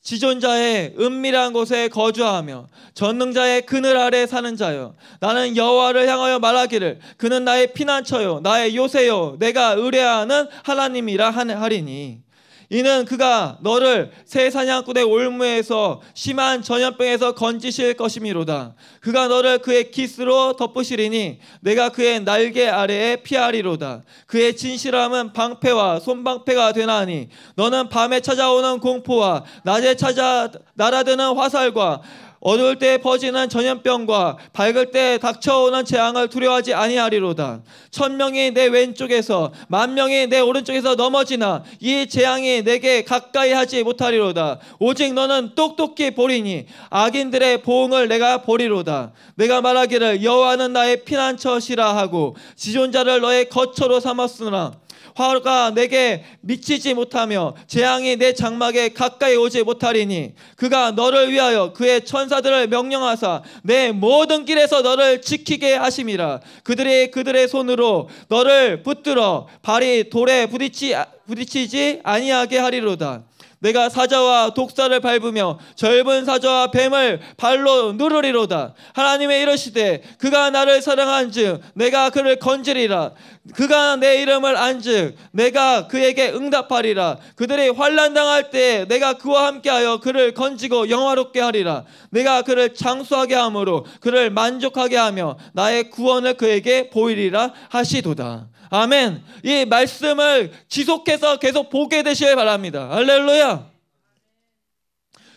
지존자의 은밀한 곳에 거주하며 전능자의 그늘 아래 사는 자여 나는 여호와를 향하여 말하기를 그는 나의 피난처요 나의 요새요 내가 의뢰하는 하나님이라 하리니 이는 그가 너를 새 사냥꾼의 올무에서 심한 전염병에서 건지실 것이미로다. 그가 너를 그의 키스로 덮으시리니 내가 그의 날개 아래에 피하리로다. 그의 진실함은 방패와 손방패가 되나니 너는 밤에 찾아오는 공포와 낮에 찾아 날아드는 화살과 어두울 때 퍼지는 전염병과 밝을 때 닥쳐오는 재앙을 두려워하지 아니하리로다. 천 명이 내 왼쪽에서 만 명이 내 오른쪽에서 넘어지나 이 재앙이 내게 가까이 하지 못하리로다. 오직 너는 똑똑히 보리니 악인들의 보응을 내가 보리로다. 내가 말하기를 여호와는 나의 피난처시라 하고 지존자를 너의 거처로 삼았으나 파가 내게 미치지 못하며 재앙이 내 장막에 가까이 오지 못하리니 그가 너를 위하여 그의 천사들을 명령하사 내 모든 길에서 너를 지키게 하심이라 그들이 그들의 손으로 너를 붙들어 발이 돌에 부딪히, 부딪히지 아니하게 하리로다 내가 사자와 독사를 밟으며 젊은 사자와 뱀을 발로 누르리로다. 하나님의 이러시되 그가 나를 사랑한 즉 내가 그를 건지리라. 그가 내 이름을 안즉 내가 그에게 응답하리라. 그들이 환란당할 때 내가 그와 함께하여 그를 건지고 영화롭게 하리라. 내가 그를 장수하게 함으로 그를 만족하게 하며 나의 구원을 그에게 보이리라 하시도다. 아멘. 이 말씀을 지속해서 계속 보게 되시길 바랍니다. 할렐루야.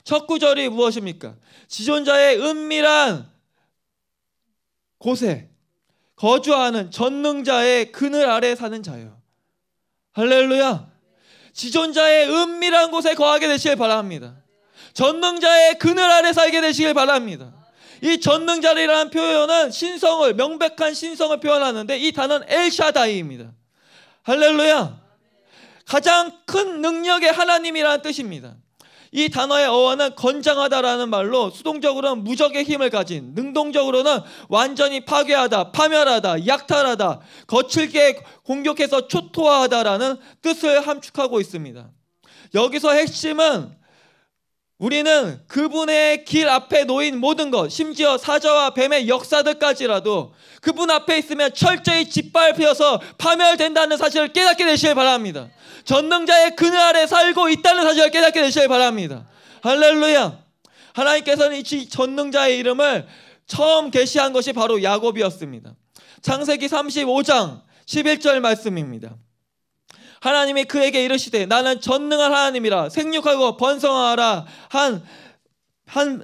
첫 구절이 무엇입니까? 지존자의 은밀한 곳에 거주하는 전능자의 그늘 아래 사는 자요 할렐루야. 지존자의 은밀한 곳에 거하게 되시길 바랍니다. 전능자의 그늘 아래 살게 되시길 바랍니다. 이 전능자리라는 표현은 신성을 명백한 신성을 표현하는데 이 단어는 엘샤다이입니다. 할렐루야. 가장 큰 능력의 하나님이라는 뜻입니다. 이 단어의 어원은 건장하다라는 말로 수동적으로는 무적의 힘을 가진 능동적으로는 완전히 파괴하다, 파멸하다, 약탈하다, 거칠게 공격해서 초토화하다라는 뜻을 함축하고 있습니다. 여기서 핵심은 우리는 그분의 길 앞에 놓인 모든 것, 심지어 사자와 뱀의 역사들까지라도 그분 앞에 있으면 철저히 짓밟혀서 파멸된다는 사실을 깨닫게 되시길 바랍니다. 전능자의 그늘 아래 살고 있다는 사실을 깨닫게 되시길 바랍니다. 할렐루야! 하나님께서는 이 전능자의 이름을 처음 계시한 것이 바로 야곱이었습니다. 창세기 35장 11절 말씀입니다. 하나님이 그에게 이르시되 나는 전능한 하나님이라 생육하고 번성하라 한 한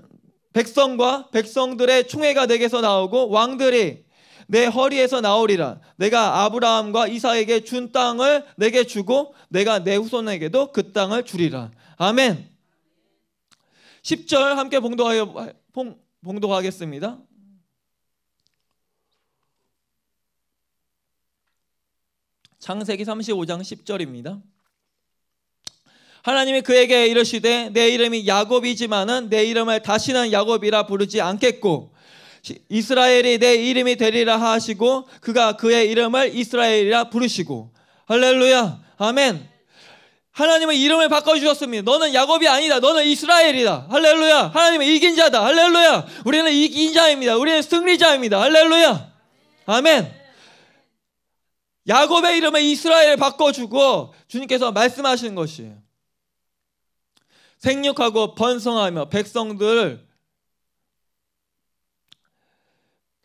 백성과 백성들의 총회가 내게서 나오고 왕들이 내 허리에서 나오리라. 내가 아브라함과 이사에게 준 땅을 내게 주고 내가 내 후손에게도 그 땅을 주리라. 아멘. 10절 함께 봉독하겠습니다. 창세기 35장 10절입니다. 하나님이 그에게 이르시되 내 이름이 야곱이지만은 내 이름을 다시는 야곱이라 부르지 않겠고 이스라엘이 내 이름이 되리라 하시고 그가 그의 이름을 이스라엘이라 부르시고 할렐루야 아멘 하나님은 이름을 바꿔주셨습니다 너는 야곱이 아니다 너는 이스라엘이다 할렐루야 하나님은 이긴 자다 할렐루야 우리는 이긴 자입니다 우리는 승리자입니다 할렐루야 아멘 야곱의 이름을 이스라엘 바꿔주고 주님께서 말씀하시는 것이에요. 생육하고 번성하며 백성들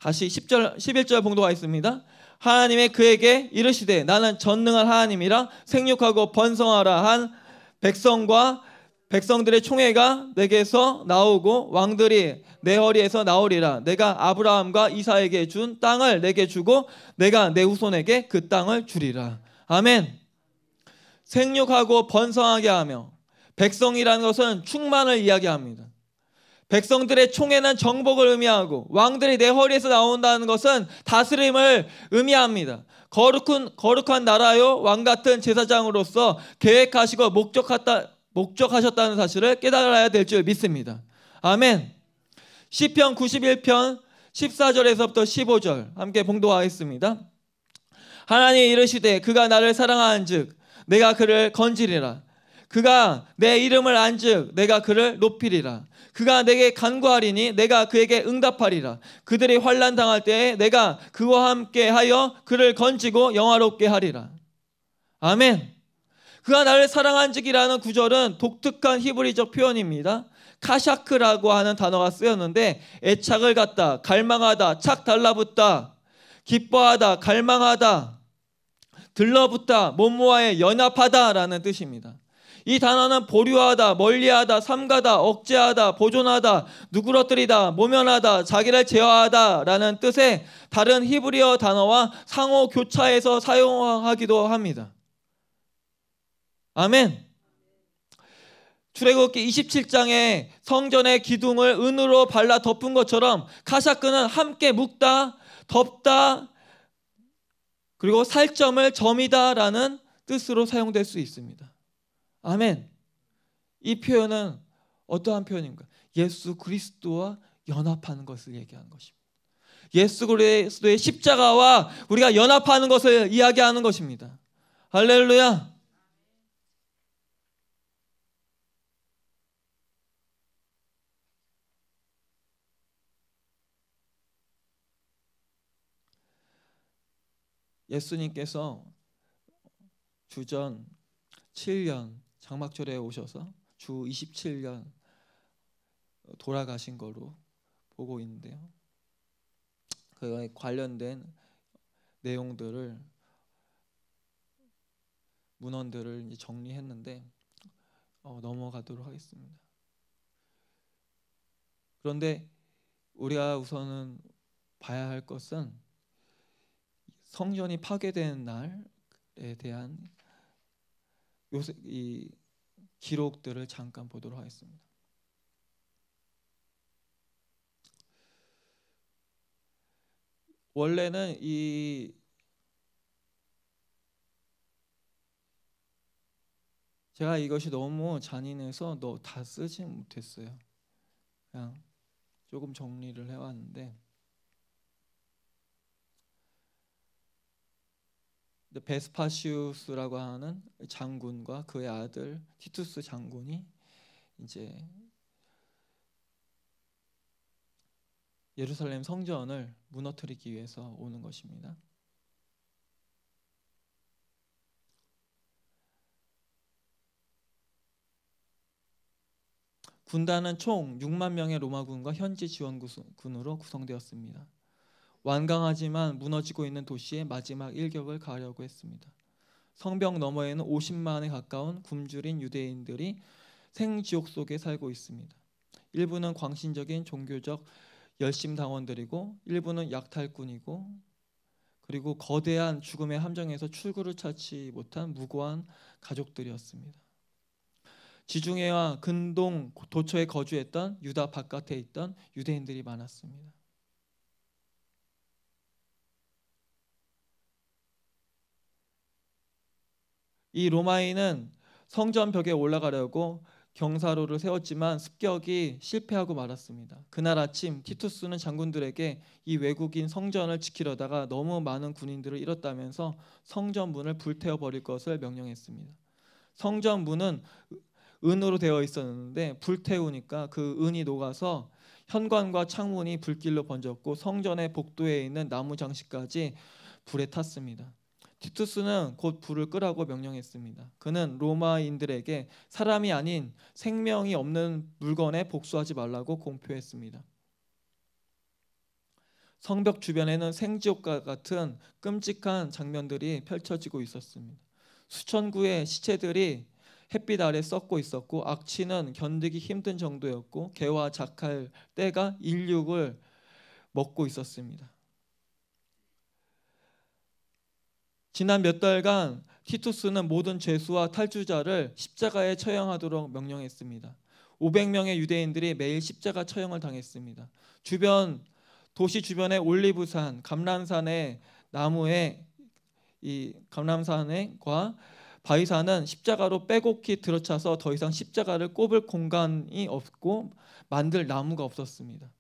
다시 10절 11절 봉도가 있습니다. 하나님의 그에게 이르시되 나는 전능한 하나님이라 생육하고 번성하라 한 백성과 백성들의 총회가 내게서 나오고 왕들이 내 허리에서 나오리라. 내가 아브라함과 이사에게 준 땅을 내게 주고 내가 내 후손에게 그 땅을 주리라. 아멘. 생육하고 번성하게 하며 백성이라는 것은 충만을 이야기합니다. 백성들의 총애는 정복을 의미하고 왕들이 내 허리에서 나온다는 것은 다스림을 의미합니다. 거룩한, 거룩한 나라요 왕 같은 제사장으로서 계획하시고 목적하다 목적하셨다는 사실을 깨달아야 될 줄 믿습니다. 아멘. 시편 91편 14절에서부터 15절 함께 봉도하겠습니다. 하나님 이르시되 그가 나를 사랑하는즉 내가 그를 건지리라. 그가 내 이름을 안즉 내가 그를 높이리라. 그가 내게 간구하리니 내가 그에게 응답하리라. 그들이 환난 당할 때에 내가 그와 함께하여 그를 건지고 영화롭게 하리라. 아멘. 그가 나를 사랑한즉이라는 구절은 독특한 히브리적 표현입니다. 카샤크라고 하는 단어가 쓰였는데 애착을 갖다, 갈망하다, 착 달라붙다, 기뻐하다, 갈망하다, 들러붙다, 몸모아에 연합하다라는 뜻입니다. 이 단어는 보류하다, 멀리하다, 삼가다, 억제하다, 보존하다, 누그러뜨리다, 모면하다, 자기를 제어하다라는 뜻의 다른 히브리어 단어와 상호 교차해서 사용하기도 합니다. 아멘. 출애굽기 27장에 성전의 기둥을 은으로 발라 덮은 것처럼 카샤크는 함께 묶다, 덮다, 그리고 살점을 점이다라는 뜻으로 사용될 수 있습니다. 아멘. 이 표현은 어떠한 표현인가? 예수 그리스도와 연합하는 것을 얘기하는 것입니다. 예수 그리스도의 십자가와 우리가 연합하는 것을 이야기하는 것입니다. 할렐루야. 예수님께서 주전 7년 장막절에 오셔서 주 27년 돌아가신 걸로 보고 있는데요. 그 관련된 내용들을 문헌들을 정리했는데 어, 넘어가도록 하겠습니다. 그런데 우리가 우선은 봐야 할 것은 성전이 파괴된 날에 대한 요새 이 기록들을 잠깐 보도록 하겠습니다. 원래는 이 제가 이것이 너무 잔인해서 너다 쓰지 못했어요. 그냥 조금 정리를 해왔는데 베스파시우스라고 하는 장군과 그의 아들 티투스 장군이 이제 예루살렘 성전을 무너뜨리기 위해서 오는 것입니다. 군단은 총 6만 명의 로마군과 현지 지원군으로 구성되었습니다. 완강하지만 무너지고 있는 도시의 마지막 일격을 가려고 했습니다. 성벽 너머에는 50만에 가까운 굶주린 유대인들이 생지옥 속에 살고 있습니다. 일부는 광신적인 종교적 열심 당원들이고 일부는 약탈꾼이고 그리고 거대한 죽음의 함정에서 출구를 찾지 못한 무고한 가족들이었습니다. 지중해와 근동 도처에 거주했던 유다 바깥에 있던 유대인들이 많았습니다. 이 로마인은 성전 벽에 올라가려고 경사로를 세웠지만 습격이 실패하고 말았습니다. 그날 아침 티투스는 장군들에게 이 외국인 성전을 지키려다가 너무 많은 군인들을 잃었다면서 성전 문을 불태워 버릴 것을 명령했습니다. 성전 문은 은으로 되어 있었는데 불태우니까 그 은이 녹아서 현관과 창문이 불길로 번졌고 성전의 복도에 있는 나무 장식까지 불에 탔습니다. 티투스는 곧 불을 끄라고 명령했습니다. 그는 로마인들에게 사람이 아닌 생명이 없는 물건에 복수하지 말라고 공표했습니다. 성벽 주변에는 생지옥과 같은 끔찍한 장면들이 펼쳐지고 있었습니다. 수천 구의 시체들이 햇빛 아래 썩고 있었고 악취는 견디기 힘든 정도였고 개와 작할 때가 인육을 먹고 있었습니다. 지난 몇 달간 티투스는 모든 죄수와 탈주자를 십자가에 처형하도록 명령했습니다. 500명의 유대인들이 매일 십자가 처형을 당했습니다. 주변 도시 주변의 올리브산, 감람산의 나무에 이 감람산과 바위산은 십자가로 빼곡히 들어차서 더 이상 십자가를 꼽을 공간이 없고 만들 나무가 없었습니다.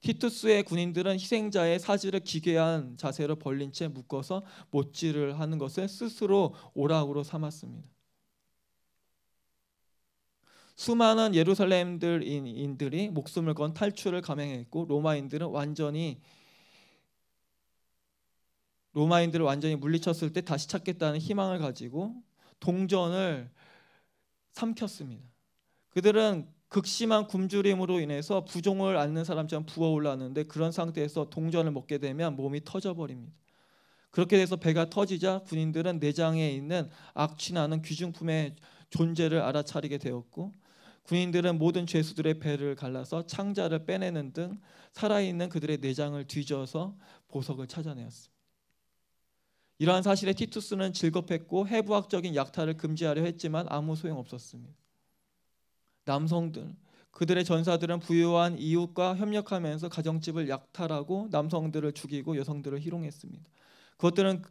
티투스의 군인들은 희생자의 사지를 기괴한 자세로 벌린 채 묶어서 못질을 하는 것을 스스로 오락으로 삼았습니다. 수많은 예루살렘인들이 목숨을 건 탈출을 감행했고 로마인들은 완전히 로마인들을 완전히 물리쳤을 때 다시 찾겠다는 희망을 가지고 동전을 삼켰습니다. 그들은 극심한 굶주림으로 인해서 부종을 앓는 사람처럼 부어올랐는데 그런 상태에서 동전을 먹게 되면 몸이 터져버립니다. 그렇게 돼서 배가 터지자 군인들은 내장에 있는 악취나는 귀중품의 존재를 알아차리게 되었고 군인들은 모든 죄수들의 배를 갈라서 창자를 빼내는 등 살아있는 그들의 내장을 뒤져서 보석을 찾아내었습니다. 이러한 사실에 티투스는 즐겁했고 해부학적인 약탈을 금지하려 했지만 아무 소용없었습니다. 남성들 그들의 전사들은 부유한 이웃과 협력하면서 가정집을 약탈하고 남성들을 죽이고 여성들을 희롱했습니다. 그것들은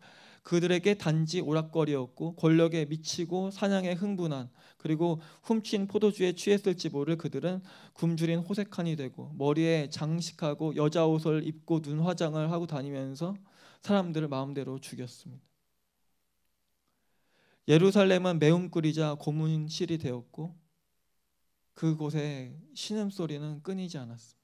그들에게 단지 오락거리였고 권력에 미치고 사냥에 흥분한 그리고 훔친 포도주에 취했을지 모를 그들은 굶주린 호색한이 되고 머리에 장식하고 여자 옷을 입고 눈 화장을 하고 다니면서 사람들을 마음대로 죽였습니다. 예루살렘은 매움끓이자 고문실이 되었고 그곳에 신음소리는 끊이지 않았습니다.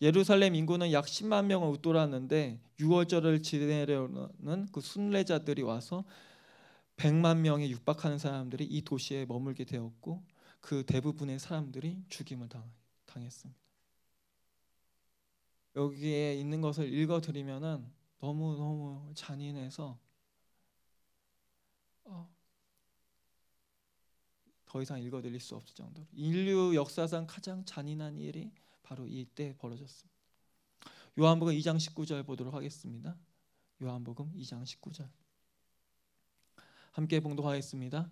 예루살렘 인구는 약 10만 명을 웃돌았는데 유월절을 지내려는 그 순례자들이 와서 100만 명에 육박하는 사람들이 이 도시에 머물게 되었고 그 대부분의 사람들이 죽임을 당했습니다. 여기에 있는 것을 읽어드리면은 너무너무 잔인해서 어. 더 이상 읽어드릴 수 없을 정도로 인류 역사상 가장 잔인한 일이 바로 이때 벌어졌습니다. 요한복음 2장 19절 보도록 하겠습니다. 요한복음 2장 19절 함께 봉독하겠습니다.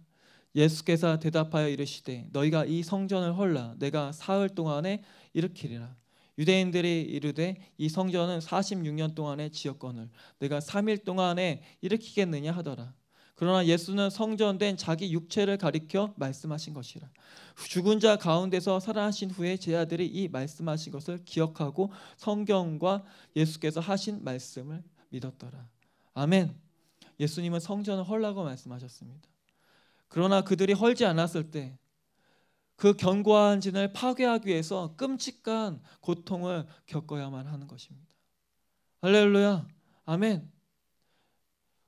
예수께서 대답하여 이르시되 너희가 이 성전을 헐라 내가 사흘 동안에 일으키리라 유대인들이 이르되 이 성전은 46년 동안에 지었건을 내가 3일 동안에 일으키겠느냐 하더라 그러나 예수는 성전된 자기 육체를 가리켜 말씀하신 것이라. 죽은 자 가운데서 살아나신 후에 제 아들이 이 말씀하신 것을 기억하고 성경과 예수께서 하신 말씀을 믿었더라. 아멘. 예수님은 성전을 헐라고 말씀하셨습니다. 그러나 그들이 헐지 않았을 때 그 견고한 진을 파괴하기 위해서 끔찍한 고통을 겪어야만 하는 것입니다. 할렐루야. 아멘.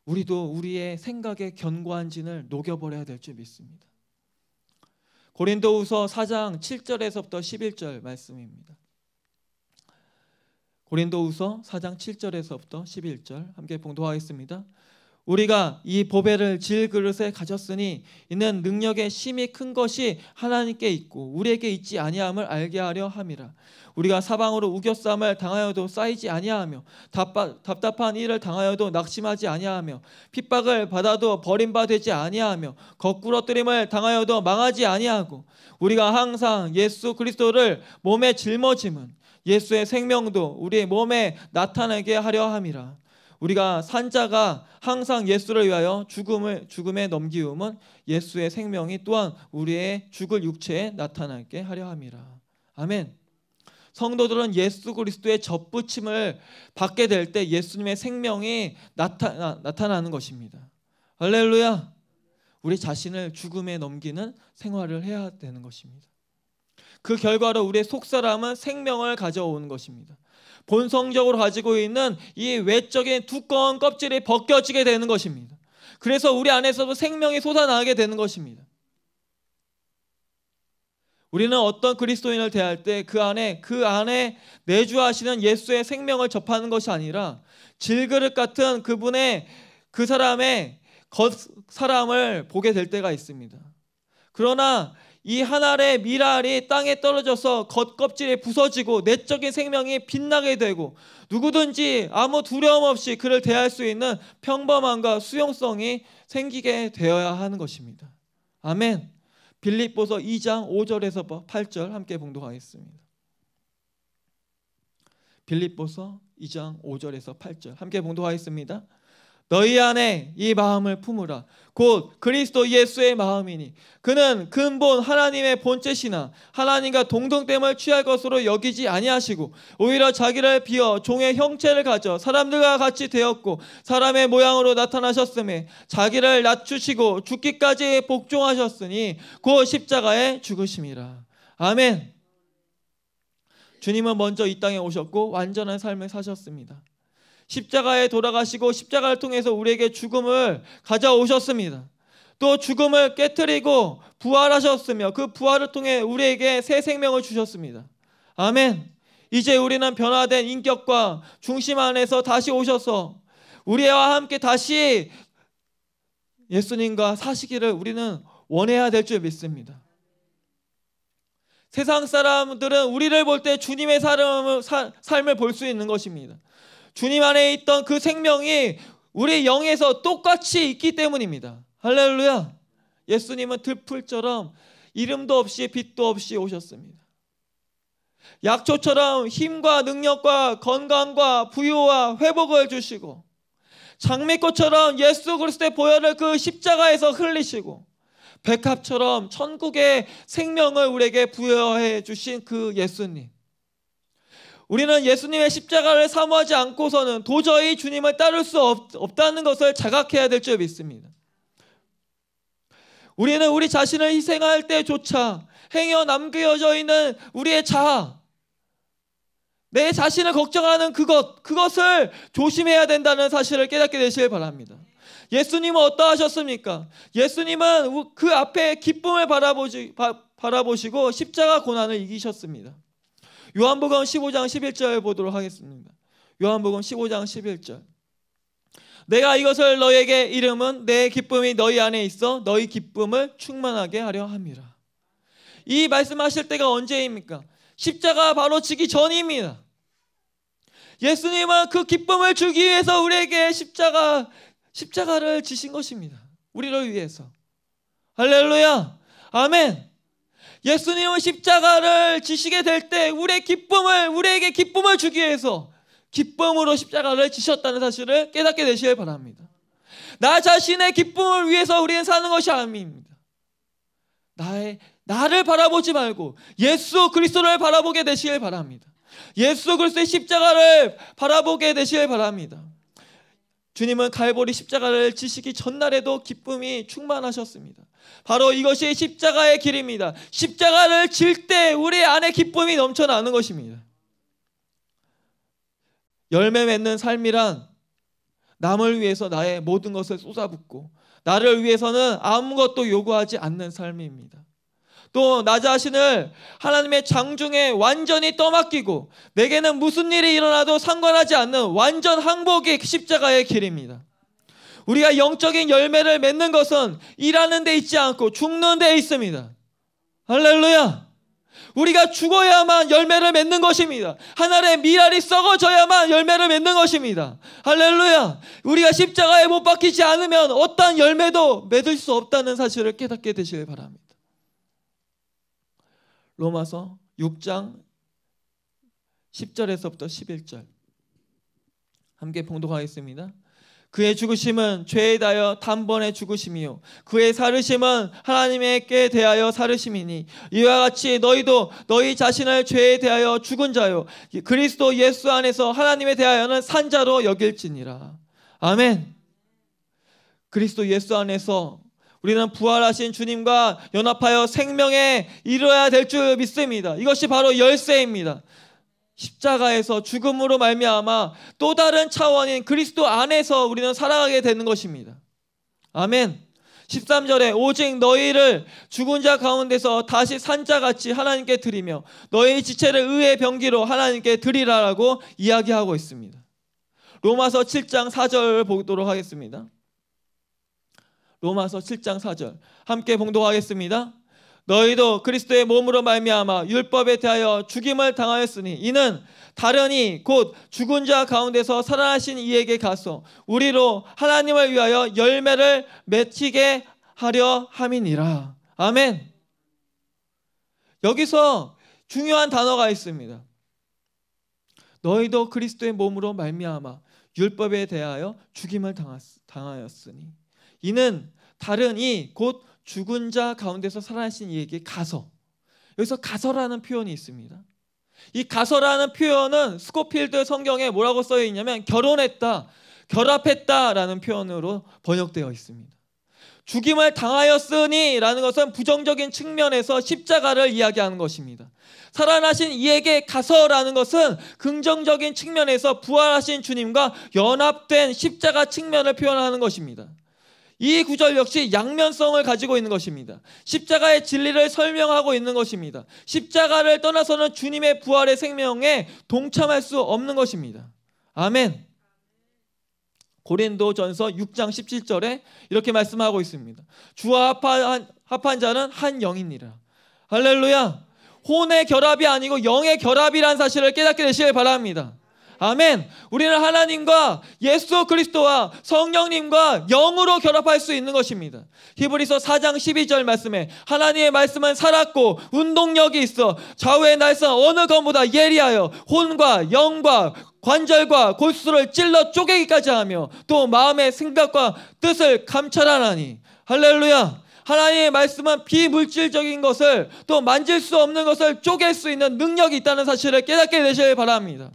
우리도 우리의 생각의 견고한 진을 녹여버려야 될 줄 믿습니다. 고린도후서 4장 7절에서부터 11절 말씀입니다. 고린도후서 4장 7절에서부터 11절 함께 봉도하겠습니다. 우리가 이 보배를 질 그릇에 가졌으니 이는 능력의 심이 큰 것이 하나님께 있고 우리에게 있지 아니함을 알게 하려 함이라 우리가 사방으로 우겨쌈을 당하여도 쌓이지 아니하며 답답한 일을 당하여도 낙심하지 아니하며 핍박을 받아도 버림받지 아니하며 거꾸러뜨림을 당하여도 망하지 아니하고 우리가 항상 예수 그리스도를 몸에 짊어짐은 예수의 생명도 우리의 몸에 나타나게 하려 함이라 우리가 산자가 항상 예수를 위하여 죽음을 죽음에 넘기움은 예수의 생명이 또한 우리의 죽을 육체에 나타나게 하려 함이라. 아멘. 성도들은 예수 그리스도의 접붙임을 받게 될 때 예수님의 생명이 나타, 나타나는 것입니다. 할렐루야. 우리 자신을 죽음에 넘기는 생활을 해야 되는 것입니다. 그 결과로 우리의 속사람은 생명을 가져오는 것입니다. 본성적으로 가지고 있는 이 외적인 두꺼운 껍질이 벗겨지게 되는 것입니다. 그래서 우리 안에서도 생명이 솟아나게 되는 것입니다. 우리는 어떤 그리스도인을 대할 때 그 안에 그 안에 내주하시는 예수의 생명을 접하는 것이 아니라 질그릇 같은 그분의 그 사람의 겉 사람을 보게 될 때가 있습니다. 그러나 이한 알의 미랄이 땅에 떨어져서 겉껍질이 부서지고 내적인 생명이 빛나게 되고 누구든지 아무 두려움 없이 그를 대할 수 있는 평범함과 수용성이 생기게 되어야 하는 것입니다. 아멘. 빌립보서 2장 5절에서 8절 함께 봉독하겠습니다. 빌립보서 2장 5절에서 8절 함께 봉독하겠습니다. 너희 안에 이 마음을 품으라. 곧 그리스도 예수의 마음이니 그는 근본 하나님의 본체시나 하나님과 동등됨을 취할 것으로 여기지 아니하시고 오히려 자기를 비어 종의 형체를 가져 사람들과 같이 되었고 사람의 모양으로 나타나셨음에 자기를 낮추시고 죽기까지 복종하셨으니 곧 십자가에 죽으심이라 아멘 주님은 먼저 이 땅에 오셨고 완전한 삶을 사셨습니다 십자가에 돌아가시고 십자가를 통해서 우리에게 죽음을 가져오셨습니다. 또 죽음을 깨뜨리고 부활하셨으며 그 부활을 통해 우리에게 새 생명을 주셨습니다. 아멘. 이제 우리는 변화된 인격과 중심 안에서 다시 오셔서 우리와 함께 다시 예수님과 사시기를 우리는 원해야 될 줄 믿습니다. 세상 사람들은 우리를 볼 때 주님의 삶을, 볼 수 있는 것입니다. 주님 안에 있던 그 생명이 우리 영에서 똑같이 있기 때문입니다. 할렐루야. 예수님은 들풀처럼 이름도 없이 빛도 없이 오셨습니다. 약초처럼 힘과 능력과 건강과 부요와 회복을 주시고 장미꽃처럼 예수 그리스도의 보혈을 그 십자가에서 흘리시고 백합처럼 천국의 생명을 우리에게 부여해 주신 그 예수님. 우리는 예수님의 십자가를 사모하지 않고서는 도저히 주님을 따를 수 없, 다는 것을 자각해야 될줄 믿습니다. 우리는 우리 자신을 희생할 때조차 행여 남겨져 있는 우리의 자아, 내 자신을 걱정하는 그것, 그것을 조심해야 된다는 사실을 깨닫게 되시길 바랍니다. 예수님은 어떠하셨습니까? 예수님은 그 앞에 기쁨을 바라보지, 바, 바라보시고 십자가 고난을 이기셨습니다. 요한복음 15장 11절 보도록 하겠습니다. 요한복음 15장 11절. 내가 이것을 너에게 이름은 내 기쁨이 너희 안에 있어 너희 기쁨을 충만하게 하려 함이라. 이 말씀하실 때가 언제입니까? 십자가 바로 지기 전입니다. 예수님은 그 기쁨을 주기 위해서 우리에게 십자가 십자가를 지신 것입니다. 우리를 위해서. 할렐루야. 아멘. 예수님의 십자가를 지시게 될때 우리의 기쁨을 우리에게 기쁨을 주기 위해서 기쁨으로 십자가를 지셨다는 사실을 깨닫게 되시길 바랍니다. 나 자신의 기쁨을 위해서 우리는 사는 것이 아닙니다. 나의 나를 바라보지 말고 예수 그리스도를 바라보게 되시길 바랍니다. 예수 그리스도의 십자가를 바라보게 되시길 바랍니다. 주님은 갈보리 십자가를 지시기 전날에도 기쁨이 충만하셨습니다. 바로 이것이 십자가의 길입니다. 십자가를 질 때 우리 안에 기쁨이 넘쳐나는 것입니다. 열매 맺는 삶이란 남을 위해서 나의 모든 것을 쏟아붓고 나를 위해서는 아무것도 요구하지 않는 삶입니다. 또 나 자신을 하나님의 장중에 완전히 떠맡기고 내게는 무슨 일이 일어나도 상관하지 않는 완전 항복이 십자가의 길입니다. 우리가 영적인 열매를 맺는 것은 일하는 데 있지 않고 죽는 데 있습니다. 할렐루야! 우리가 죽어야만 열매를 맺는 것입니다. 하늘의 미랄이 썩어져야만 열매를 맺는 것입니다. 할렐루야! 우리가 십자가에 못 박히지 않으면 어떠 열매도 맺을 수 없다는 사실을 깨닫게 되시길 바랍니다. 로마서 6장 10절에서부터 11절 함께 봉독하겠습니다. 그의 죽으심은 죄에 대하여 단번에 죽으심이요 그의 사르심은 하나님에게 대하여 사르심이니 이와 같이 너희도 너희 자신을 죄에 대하여 죽은 자요 그리스도 예수 안에서 하나님에 대하여는 산자로 여길지니라 아멘 그리스도 예수 안에서 우리는 부활하신 주님과 연합하여 생명에 이루어야 될 줄 믿습니다. 이것이 바로 열쇠입니다. 십자가에서 죽음으로 말미암아 또 다른 차원인 그리스도 안에서 우리는 살아가게 되는 것입니다. 아멘. 13절에 오직 너희를 죽은 자 가운데서 다시 산 자 같이 하나님께 드리며 너희 지체를 의의 병기로 하나님께 드리라라고 이야기하고 있습니다. 로마서 7장 4절을 보도록 하겠습니다. 로마서 7장 4절 함께 봉독하겠습니다. 너희도 그리스도의 몸으로 말미암아 율법에 대하여 죽임을 당하였으니 이는 다른이 곧 죽은 자 가운데서 살아나신 이에게 가서 우리로 하나님을 위하여 열매를 맺히게 하려 함이니라. 아멘. 여기서 중요한 단어가 있습니다. 너희도 그리스도의 몸으로 말미암아 율법에 대하여 죽임을 당하였으니 이는 다른 이곧 죽은 자 가운데서 살아나신 이에게 가서 여기서 가서라는 표현이 있습니다. 이 가서라는 표현은 스코필드 성경에 뭐라고 써 있냐면 결혼했다, 결합했다라는 표현으로 번역되어 있습니다. 죽임을 당하였으니라는 것은 부정적인 측면에서 십자가를 이야기하는 것입니다. 살아나신 이에게 가서라는 것은 긍정적인 측면에서 부활하신 주님과 연합된 십자가 측면을 표현하는 것입니다. 이 구절 역시 양면성을 가지고 있는 것입니다. 십자가의 진리를 설명하고 있는 것입니다. 십자가를 떠나서는 주님의 부활의 생명에 동참할 수 없는 것입니다. 아멘. 고린도 전서 6장 17절에 이렇게 말씀하고 있습니다. 주와 합한, 합한 자는 한 영이니라. 할렐루야. 혼의 결합이 아니고 영의 결합이란 사실을 깨닫게 되시길 바랍니다. 아멘. 우리는 하나님과 예수 그리스도와 성령님과 영으로 결합할 수 있는 것입니다. 히브리서 4장 12절 말씀에 하나님의 말씀은 살았고 운동력이 있어 좌우의 날선 어느 것보다 예리하여 혼과 영과 관절과 골수를 찔러 쪼개기까지 하며 또 마음의 생각과 뜻을 감찰하나니 할렐루야. 하나님의 말씀은 비물질적인 것을 또 만질 수 없는 것을 쪼갤 수 있는 능력이 있다는 사실을 깨닫게 되시길 바랍니다.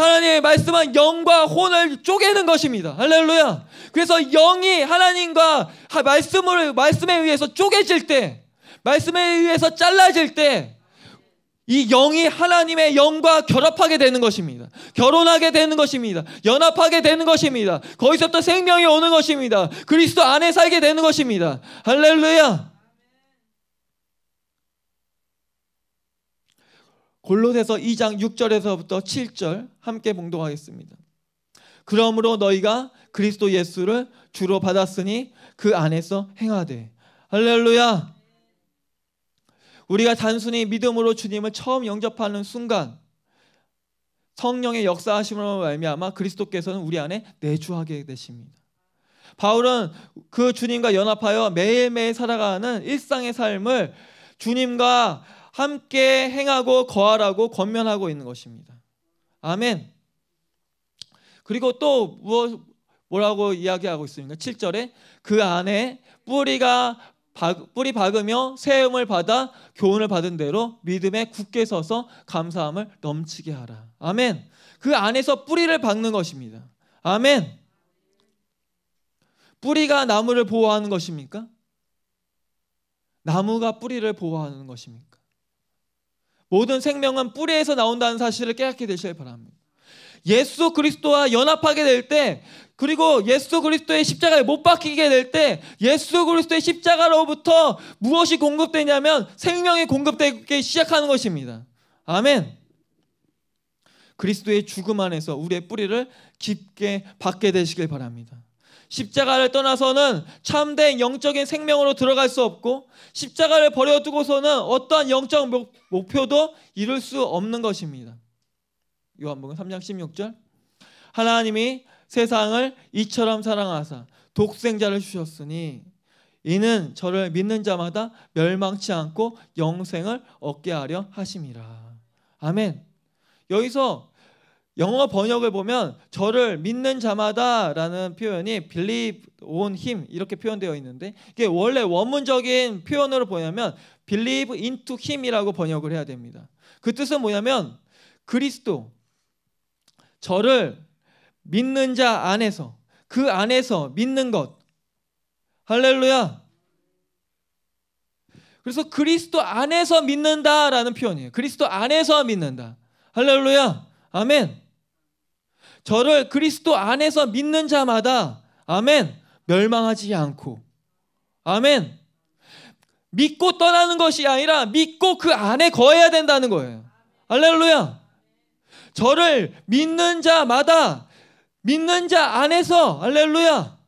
하나님의 말씀한 영과 혼을 쪼개는 것입니다. 할렐루야. 그래서 영이 하나님과 말씀을 말씀에 의해서 쪼개질 때, 말씀에 의해서 잘라질 때, 이 영이 하나님의 영과 결합하게 되는 것입니다. 결혼하게 되는 것입니다. 연합하게 되는 것입니다. 거기서부터 생명이 오는 것입니다. 그리스도 안에 살게 되는 것입니다. 할렐루야. 골로새서 2장 6절에서부터 7절 함께 봉독하겠습니다. 그러므로 너희가 그리스도 예수를 주로 받았으니 그 안에서 행하되 할렐루야. 우리가 단순히 믿음으로 주님을 처음 영접하는 순간 성령의 역사하심으로 말미암아 그리스도께서는 우리 안에 내주하게 되십니다. 바울은 그 주님과 연합하여 매일매일 살아가는 일상의 삶을 주님과 함께 행하고 거하라고 권면하고 있는 것입니다. 아멘. 그리고 또 뭐라고 이야기하고 있습니까? 7절에 그 안에 뿌리가 뿌리 박으며 세움을 받아 교훈을 받은 대로 믿음에 굳게 서서 감사함을 넘치게 하라. 아멘. 그 안에서 뿌리를 박는 것입니다. 아멘. 뿌리가 나무를 보호하는 것입니까? 나무가 뿌리를 보호하는 것입니까? 모든 생명은 뿌리에서 나온다는 사실을 깨닫게 되시길 바랍니다. 예수 그리스도와 연합하게 될 때, 그리고 예수 그리스도의 십자가에 못 박히게 될 때, 예수 그리스도의 십자가로부터 무엇이 공급되냐면 생명이 공급되기 시작하는 것입니다. 아멘. 그리스도의 죽음 안에서 우리의 뿌리를 깊게 받게 되시길 바랍니다. 십자가를 떠나서는 참된 영적인 생명으로 들어갈 수 없고 십자가를 버려두고서는 어떠한 영적 목, 표도 이룰 수 없는 것입니다. 요한복음 3장 16절 하나님이 세상을 이처럼 사랑하사 독생자를 주셨으니 이는 저를 믿는 자마다 멸망치 않고 영생을 얻게 하려 하심이라. 아멘. 여기서 영어 번역을 보면 저를 믿는 자마다라는 표현이 believe on him 이렇게 표현되어 있는데 이게 원래 원문적인 표현으로 보냐면 believe into him이라고 번역을 해야 됩니다. 그 뜻은 뭐냐면 그리스도 저를 믿는 자 안에서 그 안에서 믿는 것 할렐루야 그래서 그리스도 안에서 믿는다라는 표현이에요. 그리스도 안에서 믿는다. 할렐루야. 아멘. 저를 그리스도 안에서 믿는 자마다 아멘 멸망하지 않고 아멘 믿고 떠나는 것이 아니라 믿고 그 안에 거해야 된다는 거예요. 할렐루야. 저를 믿는 자마다 믿는 자 안에서 할렐루야.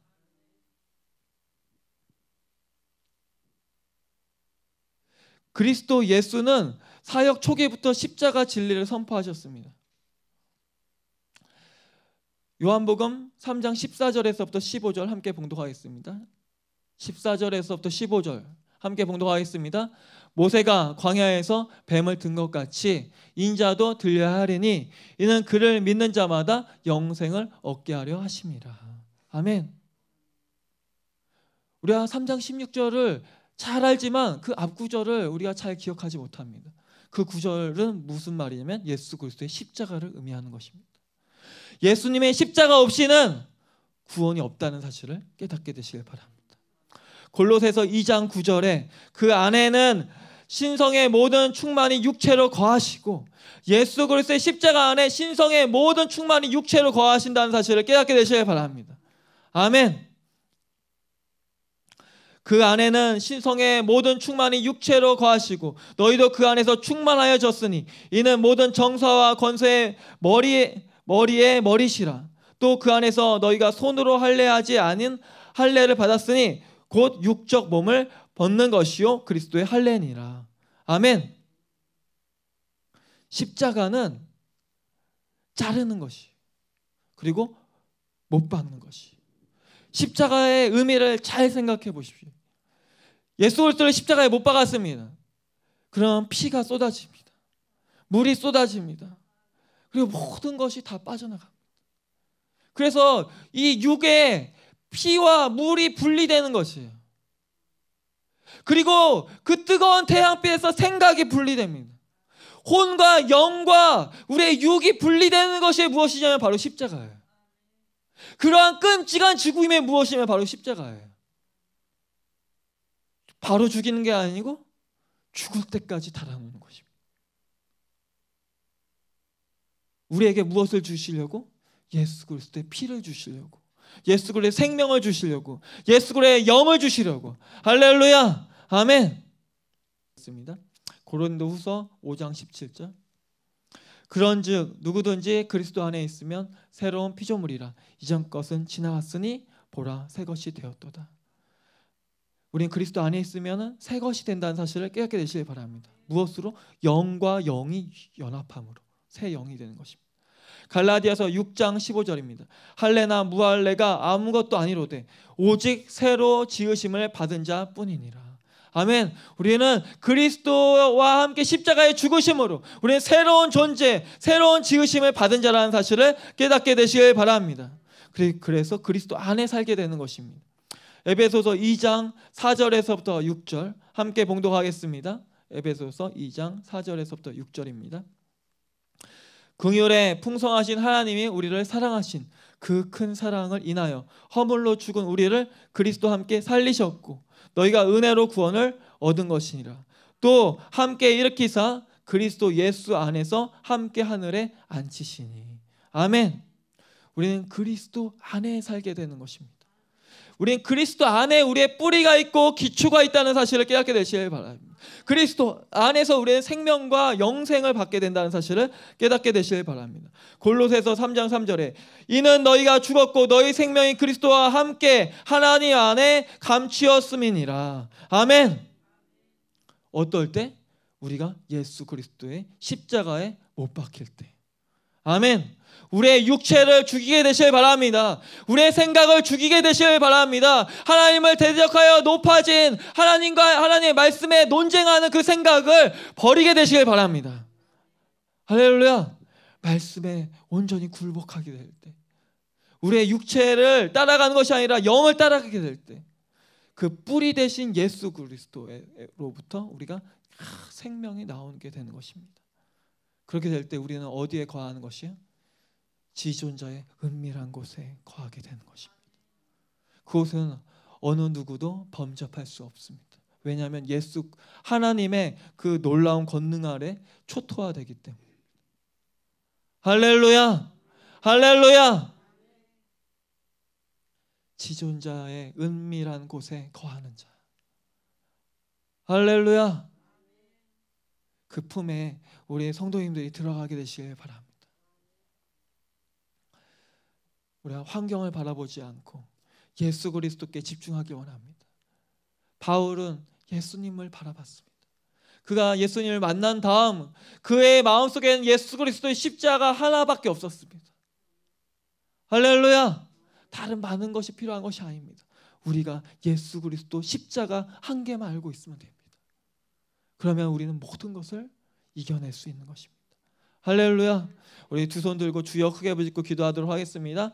그리스도 예수는 사역 초기부터 십자가 진리를 선포하셨습니다. 요한복음 3장 14절에서부터 15절 함께 봉독하겠습니다. 14절에서부터 15절 함께 봉독하겠습니다. 모세가 광야에서 뱀을 든 것 같이 인자도 들려야 하리니 이는 그를 믿는 자마다 영생을 얻게 하려 하심이라. 아멘. 우리가 3장 16절을 잘 알지만 그 앞 구절을 우리가 잘 기억하지 못합니다. 그 구절은 무슨 말이냐면 예수 그리스도의 십자가를 의미하는 것입니다. 예수님의 십자가 없이는 구원이 없다는 사실을 깨닫게 되시길 바랍니다. 골로새서 2장 9절에 그 안에는 신성의 모든 충만이 육체로 거하시고 예수 그리스도의 십자가 안에 신성의 모든 충만이 육체로 거하신다는 사실을 깨닫게 되시길 바랍니다. 아멘. 그 안에는 신성의 모든 충만이 육체로 거하시고 너희도 그 안에서 충만하여졌으니 이는 모든 정사와 권세의 머리 머리에 머리시라 또 그 안에서 너희가 손으로 할례하지 않은 할례를 받았으니 곧 육적 몸을 벗는 것이요 그리스도의 할례니라. 아멘. 십자가는 자르는 것이 그리고 못 박는 것이 십자가의 의미를 잘 생각해 보십시오. 예수 그리스도를 십자가에 못 박았습니다. 그럼 피가 쏟아집니다. 물이 쏟아집니다. 그리고 모든 것이 다 빠져나가. 그래서 이 육의 피와 물이 분리되는 것이에요. 그리고 그 뜨거운 태양빛에서 생각이 분리됩니다. 혼과 영과 우리의 육이 분리되는 것이 무엇이냐면 바로 십자가예요. 그러한 끔찍한 죽음의 무엇이냐면 바로 십자가예요. 바로 죽이는 게 아니고 죽을 때까지 달아는 우리에게 무엇을 주시려고? 예수 그리스도의 피를 주시려고. 예수 그리스도의 생명을 주시려고. 예수 그리스도의 영을 주시려고. 할렐루야. 아멘. 습니다 고린도후서 5장 17절. 그런즉 누구든지 그리스도 안에 있으면 새로운 피조물이라 이전 것은 지나갔으니 보라 새 것이 되었도다. 우린 그리스도 안에 있으면 새 것이 된다는 사실을 깨닫게 되시길 바랍니다. 무엇으로 영과 영이 연합함으로 새 영이 되는 것입니다. 갈라디아서 6장 15절입니다. 할례나 무할례가 아무것도 아니로되 오직 새로 지으심을 받은 자뿐이니라. 아멘. 우리는 그리스도와 함께 십자가의 죽으심으로 우리는 새로운 존재, 새로운 지으심을 받은 자라는 사실을 깨닫게 되시길 바랍니다. 그래서 그리스도 안에 살게 되는 것입니다. 에베소서 2장 4절에서부터 6절 함께 봉독하겠습니다. 에베소서 2장 4절에서부터 6절입니다. 긍휼에 풍성하신 하나님이 우리를 사랑하신 그 큰 사랑을 인하여 허물로 죽은 우리를 그리스도와 함께 살리셨고 너희가 은혜로 구원을 얻은 것이니라. 또 함께 일으키사 그리스도 예수 안에서 함께 하늘에 앉히시니. 아멘. 우리는 그리스도 안에 살게 되는 것입니다. 우린 그리스도 안에 우리의 뿌리가 있고 기초가 있다는 사실을 깨닫게 되시길 바랍니다. 그리스도 안에서 우리의 생명과 영생을 받게 된다는 사실을 깨닫게 되시길 바랍니다. 골로새서 3장 3절에 이는 너희가 죽었고 너희 생명이 그리스도와 함께 하나님 안에 감추었음이니라. 아멘. 어떨 때 우리가 예수 그리스도의 십자가에 못 박힐 때. 아멘. 우리의 육체를 죽이게 되실 바랍니다. 우리의 생각을 죽이게 되실 바랍니다. 하나님을 대적하여 높아진 하나님과 하나님의 말씀에 논쟁하는 그 생각을 버리게 되시길 바랍니다. 할렐루야. 말씀에 온전히 굴복하게 될 때, 우리의 육체를 따라가는 것이 아니라 영을 따라가게 될 때, 그 뿌리 대신 예수 그리스도로부터 우리가 아, 생명이 나오게 되는 것입니다. 그렇게 될 때 우리는 어디에 거하는 것이요? 지존자의 은밀한 곳에 거하게 되는 것입니다. 그곳은 어느 누구도 범접할 수 없습니다. 왜냐하면 예수 하나님의 그 놀라운 권능 아래 초토화되기 때문에 할렐루야 할렐루야 지존자의 은밀한 곳에 거하는 자 할렐루야 그 품에 우리 성도님들이 들어가게 되시길 바랍니다. 우리가 환경을 바라보지 않고 예수 그리스도께 집중하기 원합니다. 바울은 예수님을 바라봤습니다. 그가 예수님을 만난 다음 그의 마음속에는 예수 그리스도의 십자가 하나밖에 없었습니다. 할렐루야. 다른 많은 것이 필요한 것이 아닙니다. 우리가 예수 그리스도 십자가 한 개만 알고 있으면 됩니다. 그러면 우리는 모든 것을 이겨낼 수 있는 것입니다. 할렐루야. 우리 두 손 들고 주여 크게 부짖고 기도하도록 하겠습니다.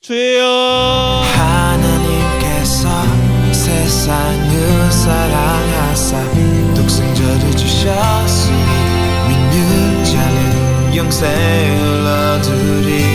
주여 하나님께서 세상을 사랑하사 독생자를 주셨으니 믿는 자는 영생을 얻으리